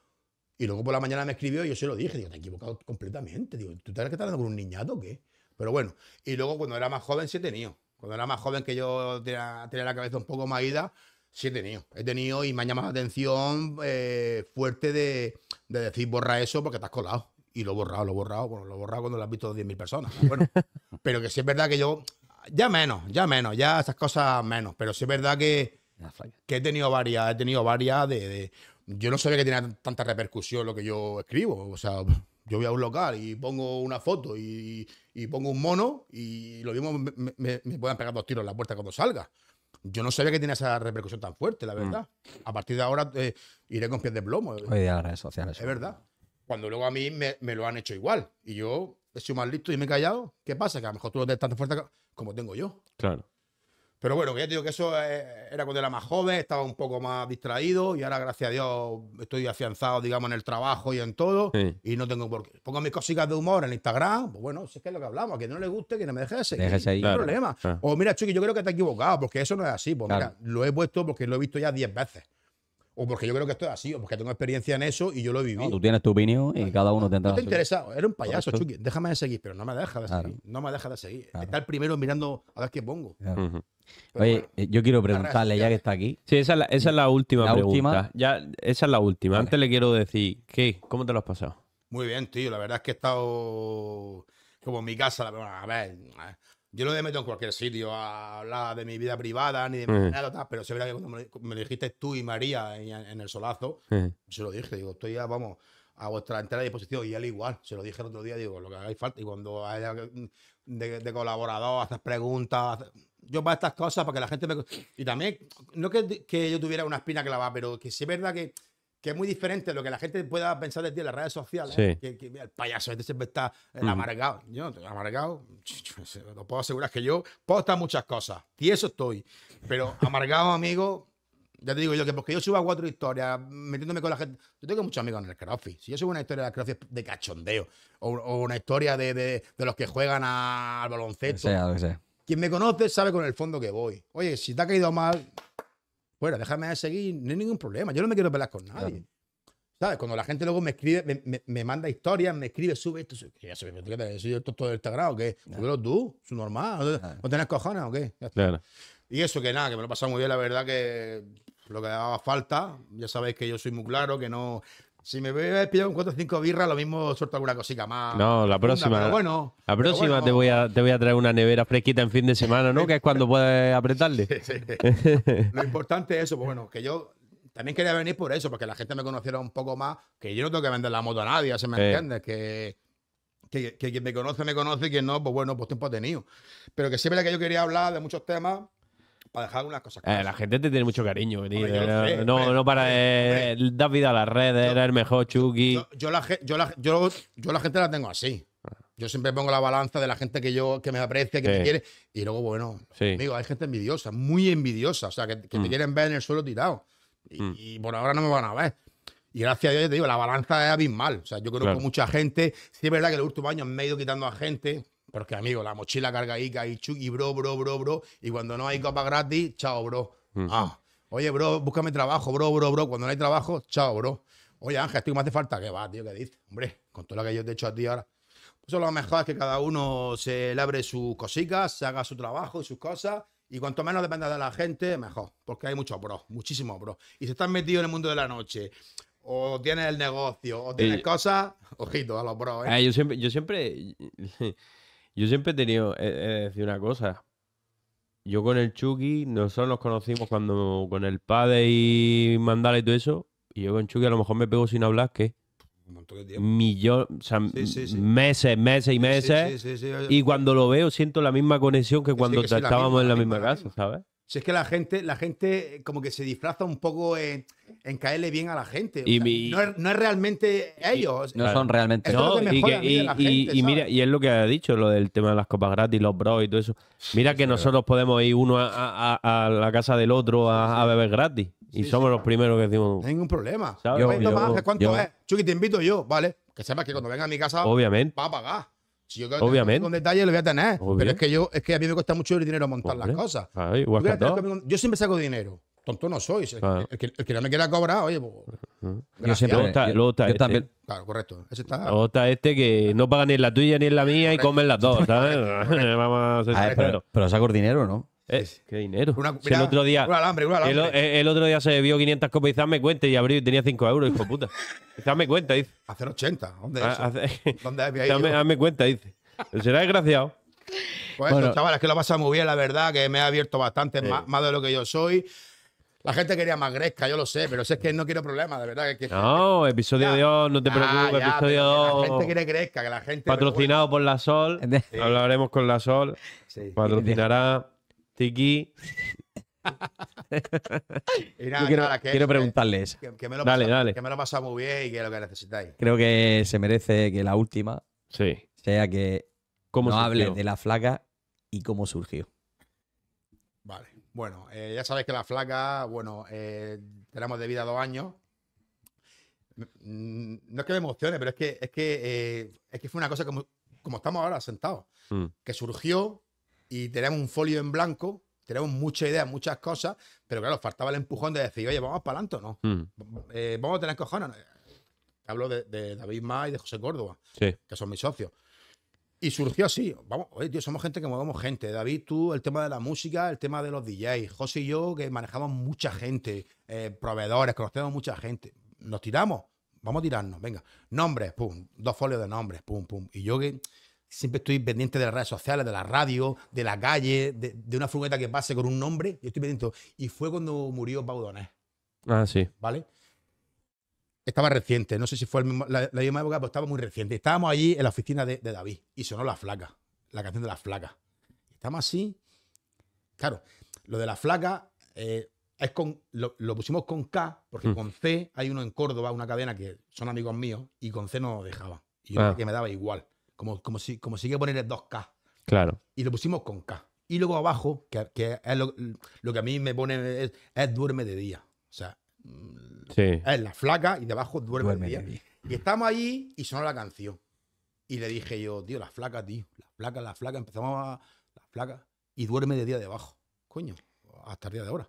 Y luego por la mañana me escribió y yo se lo dije. Digo, te he equivocado completamente. Digo, ¿tú te que con un niñato o qué? Pero bueno, y luego cuando era más joven se he tenido. Cuando era más joven que yo tenía, la cabeza un poco más ida, sí he tenido. He tenido y me ha llamado la atención eh, fuerte de, decir borra eso porque estás colado. Y lo he borrado, lo he borrado. Bueno, lo he borrado cuando lo has visto 10.000 personas. Bueno, pero que sí es verdad que yo. Ya menos, ya menos, ya esas cosas menos. Pero sí es verdad que, que he tenido varias, he tenido varias de yo no sabía que tenía tanta repercusión lo que yo escribo. O sea, yo voy a un local y pongo una foto y, pongo un mono y lo mismo me, pueden puedan pegar dos tiros en la puerta cuando salga. Yo no sabía que tenía esa repercusión tan fuerte, la mm. verdad. A partir de ahora eh, iré con pies de plomo. Hoy las redes sociales. Es verdad. Cuando luego a mí me, lo han hecho igual. Y yo he sido más listo y me he callado. ¿Qué pasa? Que a lo mejor tú no tienes tanta fuerza como tengo yo. Claro. Pero bueno, que ya te digo que eso eh, era cuando era más joven, estaba un poco más distraído y ahora, gracias a Dios, estoy afianzado, digamos, en el trabajo y en todo. Y no tengo por qué. Pongo mis cositas de humor en Instagram, pues bueno, si es que es lo que hablamos, que no le guste, que no me deje de seguir. No hay problema. Ah. O mira, Chucky, yo creo que te has equivocado, porque eso no es así. Pues lo he puesto porque lo he visto ya diez veces o porque yo creo que esto es así, o porque tengo experiencia en eso y yo lo he vivido. tú tienes tu opinión y cada uno tendrá. No te interesa, eres un payaso, Chucky. Déjame de seguir, pero no me deja de seguir. No me deja de seguir. Está el primero mirando a ver qué pongo. Oye, eh, yo quiero preguntarle ya que está aquí. Sí, esa es la, última pregunta. Ya, esa es la última. Antes le quiero decir, ¿qué? ¿Cómo te lo has pasado? Muy bien, tío. La verdad es que he estado como en mi casa. La... A ver, yo lo he meto en cualquier sitio a hablar de mi vida privada ni de mi pero se verá que cuando me, lo dijiste tú y María en, el solazo, se lo dije, digo, estoy ya, vamos, a vuestra entera disposición y él igual, se lo dije el otro día, digo, lo que hagáis falta y cuando haya mm, de, colaborador, haces preguntas, yo para estas cosas, para que la gente me... Y también, no que, que yo tuviera una espina clavada, pero que sí es verdad que que es muy diferente a lo que la gente pueda pensar de ti en las redes sociales. Que, el payaso este siempre está eh, mm. amargado. Yo no amargado, lo puedo asegurar que yo puedo estar muchas cosas. Y eso estoy. Pero amargado, amigo, ya te digo yo que porque yo subo cuatro historias metiéndome con la gente. Yo tengo muchos amigos en el crossfit. Si yo subo una historia de crossfit de cachondeo o, una historia de, de, de, los que juegan al baloncesto. Sea, Quien me conoce sabe con el fondo que voy. Oye, si te ha caído mal, déjame seguir, no hay ningún problema, yo no me quiero pelear con nadie. ¿Sabes? Cuando la gente luego me escribe, me, me, manda historias, me escribe, sube esto, sube, que ya que te todo el todo del Instagram, ¿qué? lo tú, es normal, no, tenés cojones, ¿o qué? Claro. Y eso que nada, que me lo he pasado muy bien, la verdad que lo que daba falta, ya sabéis que yo soy muy claro, que no, si me voy a pillar un 4 o 5 birras, lo mismo suelto alguna cosita más. No, la próxima. bueno, la próxima te, voy a, te voy a traer una nevera fresquita en fin de semana, ¿no? que es cuando puedes apretarle. lo importante es eso, pues bueno, que yo también quería venir por eso, porque la gente me conociera un poco más, que yo no tengo que vender la moto a nadie, ¿se me eh. entiende? Que, que, que, quien me conoce, me conoce, y quien no, pues bueno, pues tiempo ha tenido. Pero que siempre que yo quería hablar de muchos temas para dejar unas cosas eh, la gente te tiene mucho cariño, no, para dar vida a las redes, era el mejor Chucky. Yo, la, gente la tengo así. Yo siempre pongo la balanza de la gente que yo que me aprecia, que me quiere. Y luego, bueno, amigo, hay gente envidiosa, muy envidiosa. O sea, que, te mm. quieren ver en el suelo tirado. Mm. Y, por ahora no me van a ver. Y gracias a Dios, te digo, la balanza es abismal. O sea, yo conozco mucha gente. Sí es verdad que los últimos años me he ido quitando a gente porque, amigo, la mochila cargadica y chuki, bro, bro, bro, bro. Y cuando no hay copa gratis, chao, bro. Ah. oye, bro, búscame trabajo, bro, bro, bro. Cuando no hay trabajo, chao, bro. Oye, Ángel, estoy me hace falta. ¿Qué va, tío? ¿Qué dices? Hombre, con todo lo que yo te he hecho a ti ahora. Pues lo mejor es que cada uno se le abre sus cositas, se haga su trabajo y sus cosas. Y cuanto menos dependas de la gente, mejor. Porque hay muchos bro, muchísimos bros. Y si estás metido en el mundo de la noche, o tienes el negocio, o tienes cosas, ojito a los bros. ¿eh? Ah, yo siempre, yo siempre yo siempre he tenido, he, decir una cosa. Yo con el Chucky, nosotros nos conocimos cuando con el padre y Mandala y todo eso. Y yo con Chucky a lo mejor me pego sin hablar, que Un Millón, o sea, meses, meses y meses. Y cuando lo veo siento la misma conexión que cuando estábamos en la misma casa, ¿sabes? Si es que la gente, la gente eh, como que se disfraza un poco en, caerle bien a la gente. no, es, realmente ellos. no son realmente no, y, mira, y es lo que ha dicho, lo del tema de las copas gratis, los bros y todo eso. Mira que nosotros podemos ir uno a, la casa del otro a, beber gratis. Y somos los primeros que decimos. No hay ningún problema. Yo, yo, más, ¿Cuánto es? Chucky, te invito yo, ¿vale? Que sepas que cuando venga a mi casa. Obviamente. Va a pagar yo Obviamente. Con detalle lo voy a tener. Pero es que yo, es que a mí me cuesta mucho el dinero montar las cosas. yo, siempre saco dinero tonto no soy. El, que, que, no me quiera cobrar, oye, pues. Yo siempre. está este. también. Claro, correcto. está. Luego está este que no paga ni la tuya ni la mía y comen las dos, ¿sabes? pero, pero saco el dinero, ¿no? Eh, es qué dinero. el otro día, El, otro día se vio 500 copas y hazme cuenta y abrió y tenía 5 euros, hijo puta. Hazme cuenta, dice. Hacer 80, ¿dónde ah, ¿Dónde había Hazme cuenta, dice. Será desgraciado. Pues bueno. eso, es que lo pasado muy bien, la verdad, que me ha abierto bastante, más, más, de lo que yo soy. La gente quería más gresca, yo lo sé, pero si es que no quiero problemas, de verdad. Que, no, episodio 2, de no te ah, preocupes, episodio 2. La gente quiere gresca, que la gente. Patrocinado por La Sol. Hablaremos con La Sol. Sí. Patrocinará. Tiki. quiero, eh, preguntarles. Que, me lo dale, me lo muy bien y que es lo que necesitáis. Creo que se merece que la última sea que ¿Cómo no hable de la flaca y cómo surgió. Vale. Bueno, eh, ya sabéis que la flaca, bueno, eh, tenemos de vida dos años. Mm, no es que me emocione, pero es que, es que, es fue una cosa como, como estamos ahora sentados, mm. que surgió y tenemos un folio en blanco, tenemos muchas ideas, muchas cosas, pero claro, faltaba el empujón de decir, oye, vamos para adelante, ¿no? Hmm. Eh, vamos a tener cojones. Hablo de, David Ma y de José Córdoba, que son mis socios. Y surgió así, vamos, oye, somos gente que movemos gente. David, tú, el tema de la música, el tema de los DJs. José y yo, que manejamos mucha gente, eh, proveedores, conocemos mucha gente. Nos tiramos, vamos a tirarnos, venga. Nombres, pum, dos folios de nombres, pum, pum. Y yo que siempre estoy pendiente de las redes sociales, de la radio, de la calle, de, una furgoneta que pase con un nombre. Yo estoy pendiente. Y fue cuando murió Pau Ah, sí. ¿Vale? Estaba reciente, no sé si fue la, misma época, pero estaba muy reciente. Estábamos allí en la oficina de, David y sonó La Flaca, la canción de La Flaca. Estamos así. Claro, lo de La Flaca eh, es con, lo, pusimos con K, porque mm. con C hay uno en Córdoba, una cadena que son amigos míos, y con C no dejaba Y yo ah. que me daba igual como, como, si, como si hay que 2K. Claro. Y lo pusimos con K. Y luego abajo, que, que es lo, que a mí me pone, es, duerme de día. O sea, mm, es la flaca y debajo duerme, duerme de, día. Y estamos ahí y sonó la canción. Y le dije yo, tío, la flaca, tío, la flaca, la flaca, empezamos a. La flaca. Y duerme de día debajo. Coño, hasta el día de ahora.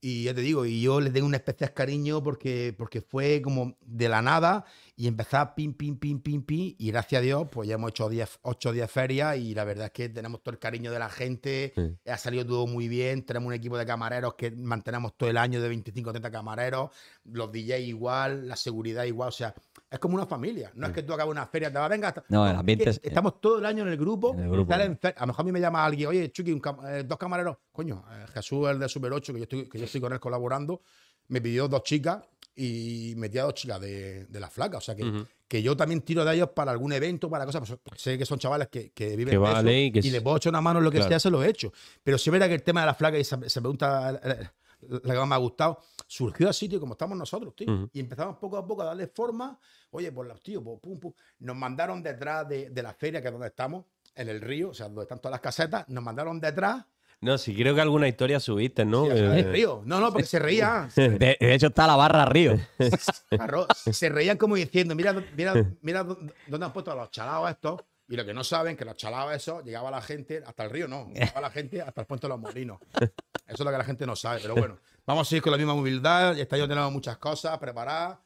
Y ya te digo, y yo le tengo especie de cariño porque, porque fue como de la nada y empezaba pim, pim, pim, pim, pim. Y gracias a Dios, pues ya hemos hecho 8 o 10 ferias y la verdad es que tenemos todo el cariño de la gente. Ha salido todo muy bien. Tenemos un equipo de camareros que mantenemos todo el año de 25 o 30 camareros. Los DJs igual, la seguridad igual. O sea, es como una familia. No es que tú acabas una feria, te va, venga. Eh. Estamos todo el año en el grupo. a lo mejor a mí me llama alguien, oye, Chucky, eh, dos camareros. Coño, eh, Jesús, el de Super 8, que yo, estoy, que yo estoy con él colaborando, me pidió dos chicas y metía dos chicas de, de la flaca. O sea que, que yo también tiro de ellos para algún evento, para cosas. Pues, pues, sé que son chavales que, que viven que y, les puedo echar una mano en lo que sea, se lo he hecho. Pero si verá que el tema de la flaca y se, pregunta eh, eh, la, que más me ha gustado, surgió así, sitio como estamos nosotros, tío. Y empezamos poco a poco a darle forma. Oye, pues los tíos, pues, Nos mandaron detrás de, de la feria, que es donde estamos, en el río, o sea, donde están todas las casetas, nos mandaron detrás no, sí, creo que alguna historia subiste, ¿no? Eh, eh. río. No, no, porque se reía. De, hecho, está la barra Río. se reían como diciendo, mira, mira, mira dónde han puesto a los chalados estos. Y lo que no saben, que los chalados eso, llegaba la gente, hasta el río no, llegaba la gente hasta el puente de los molinos. Eso es lo que la gente no sabe, pero bueno. Vamos a seguir con la misma movilidad, ya está, yo tenemos muchas cosas preparadas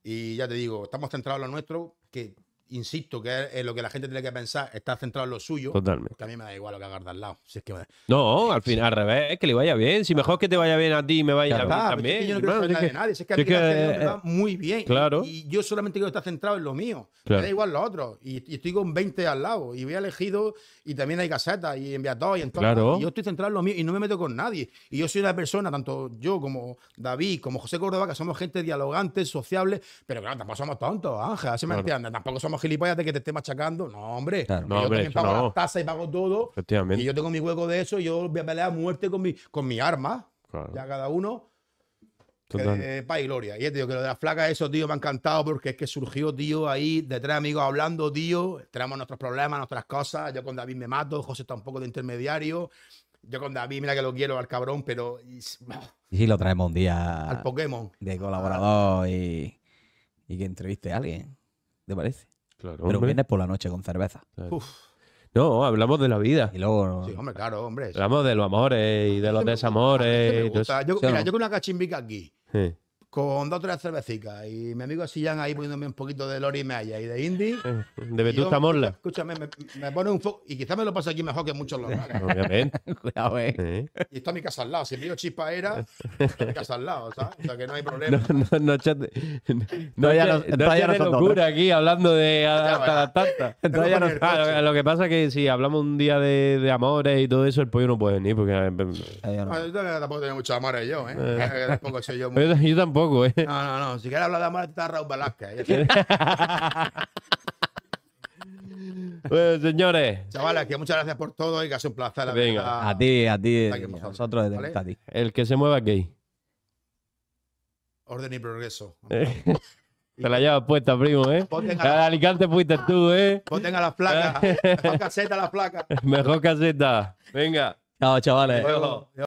y ya te digo, estamos centrados en lo nuestro, que insisto, que es lo que la gente tiene que pensar, está centrado en lo suyo. Totalmente. a mí me da igual lo que hagas al lado. No, al final, al revés, es que le vaya bien. Si mejor que te vaya bien a ti, me vaya bien a mí también. yo no quiero que, nadie. es que, es eh, que va muy bien. Claro. Y, yo solamente quiero estar centrado en lo mío. Me da igual lo otro. Y, estoy con 20 al lado. Y voy elegido y también hay casetas y enviados y yo estoy centrado en lo mío y no me meto con nadie. Y yo soy una persona, tanto yo como David, como José Córdoba, que somos gente dialogante, sociable, pero claro, tampoco somos tontos, ¿ah? Ángel. me Tampoco somos gilipollas de que te esté machacando. No, hombre. No, yo también pago las tasas y pago todo. Efectivamente. Y yo tengo mi hueco de eso yo voy a pelear a muerte con mi, arma. Claro. Ya cada uno. Eh, y gloria. Y es, digo que lo de la flaca, eso, tío, me ha encantado porque es que surgió, tío, ahí de tres amigos hablando, tío. Tenemos nuestros problemas, nuestras cosas. Yo con David me mato, José está un poco de intermediario. Yo con David, mira que lo quiero al cabrón, pero. Y si lo traemos un día. Al Pokémon. De colaborador y, y que entreviste a alguien. ¿Te parece? pero vienes por la noche con cerveza. No, hablamos de la vida. Y luego. Sí, hombre, claro, hombre. Hablamos de los amores y de los desamores. mira, yo con una cachimbica aquí con dos o tres cervecitas y mi amigo Sillán ahí poniéndome un poquito de Lori Maya y de Indy. De Vetusta Morla. Escúchame, me, pone un foco y quizás me lo pase aquí mejor que muchos locales. Obviamente. Cuidado, eh. Y está mi casa al lado. Si me chispa era, mi casa al lado, ¿sabes? O sea que no hay problema. No, no, no, No, ya no, ya locura aquí hablando de tanta. Todavía no. Lo que pasa es que si hablamos un día de, de amores y todo eso, el pollo no puede venir porque. Eh, yo tampoco tengo muchos amores ¿eh? eh. yo, ¿eh? Yo tampoco. ¿eh? No, no, no. Si quieres hablar de amor, está Raúl Velázquez. bueno, señores. Chavales, que muchas gracias por todo y que ha sido un placer. Venga, a ti, a ti. A nosotros, El que se mueva aquí Orden y progreso. Te la llevas puesta, primo, ¿eh? Alicante fuiste tú, ¿eh? Ponten a las placas. Mejor caseta las placas. Mejor caseta. Venga. Chao, chavales.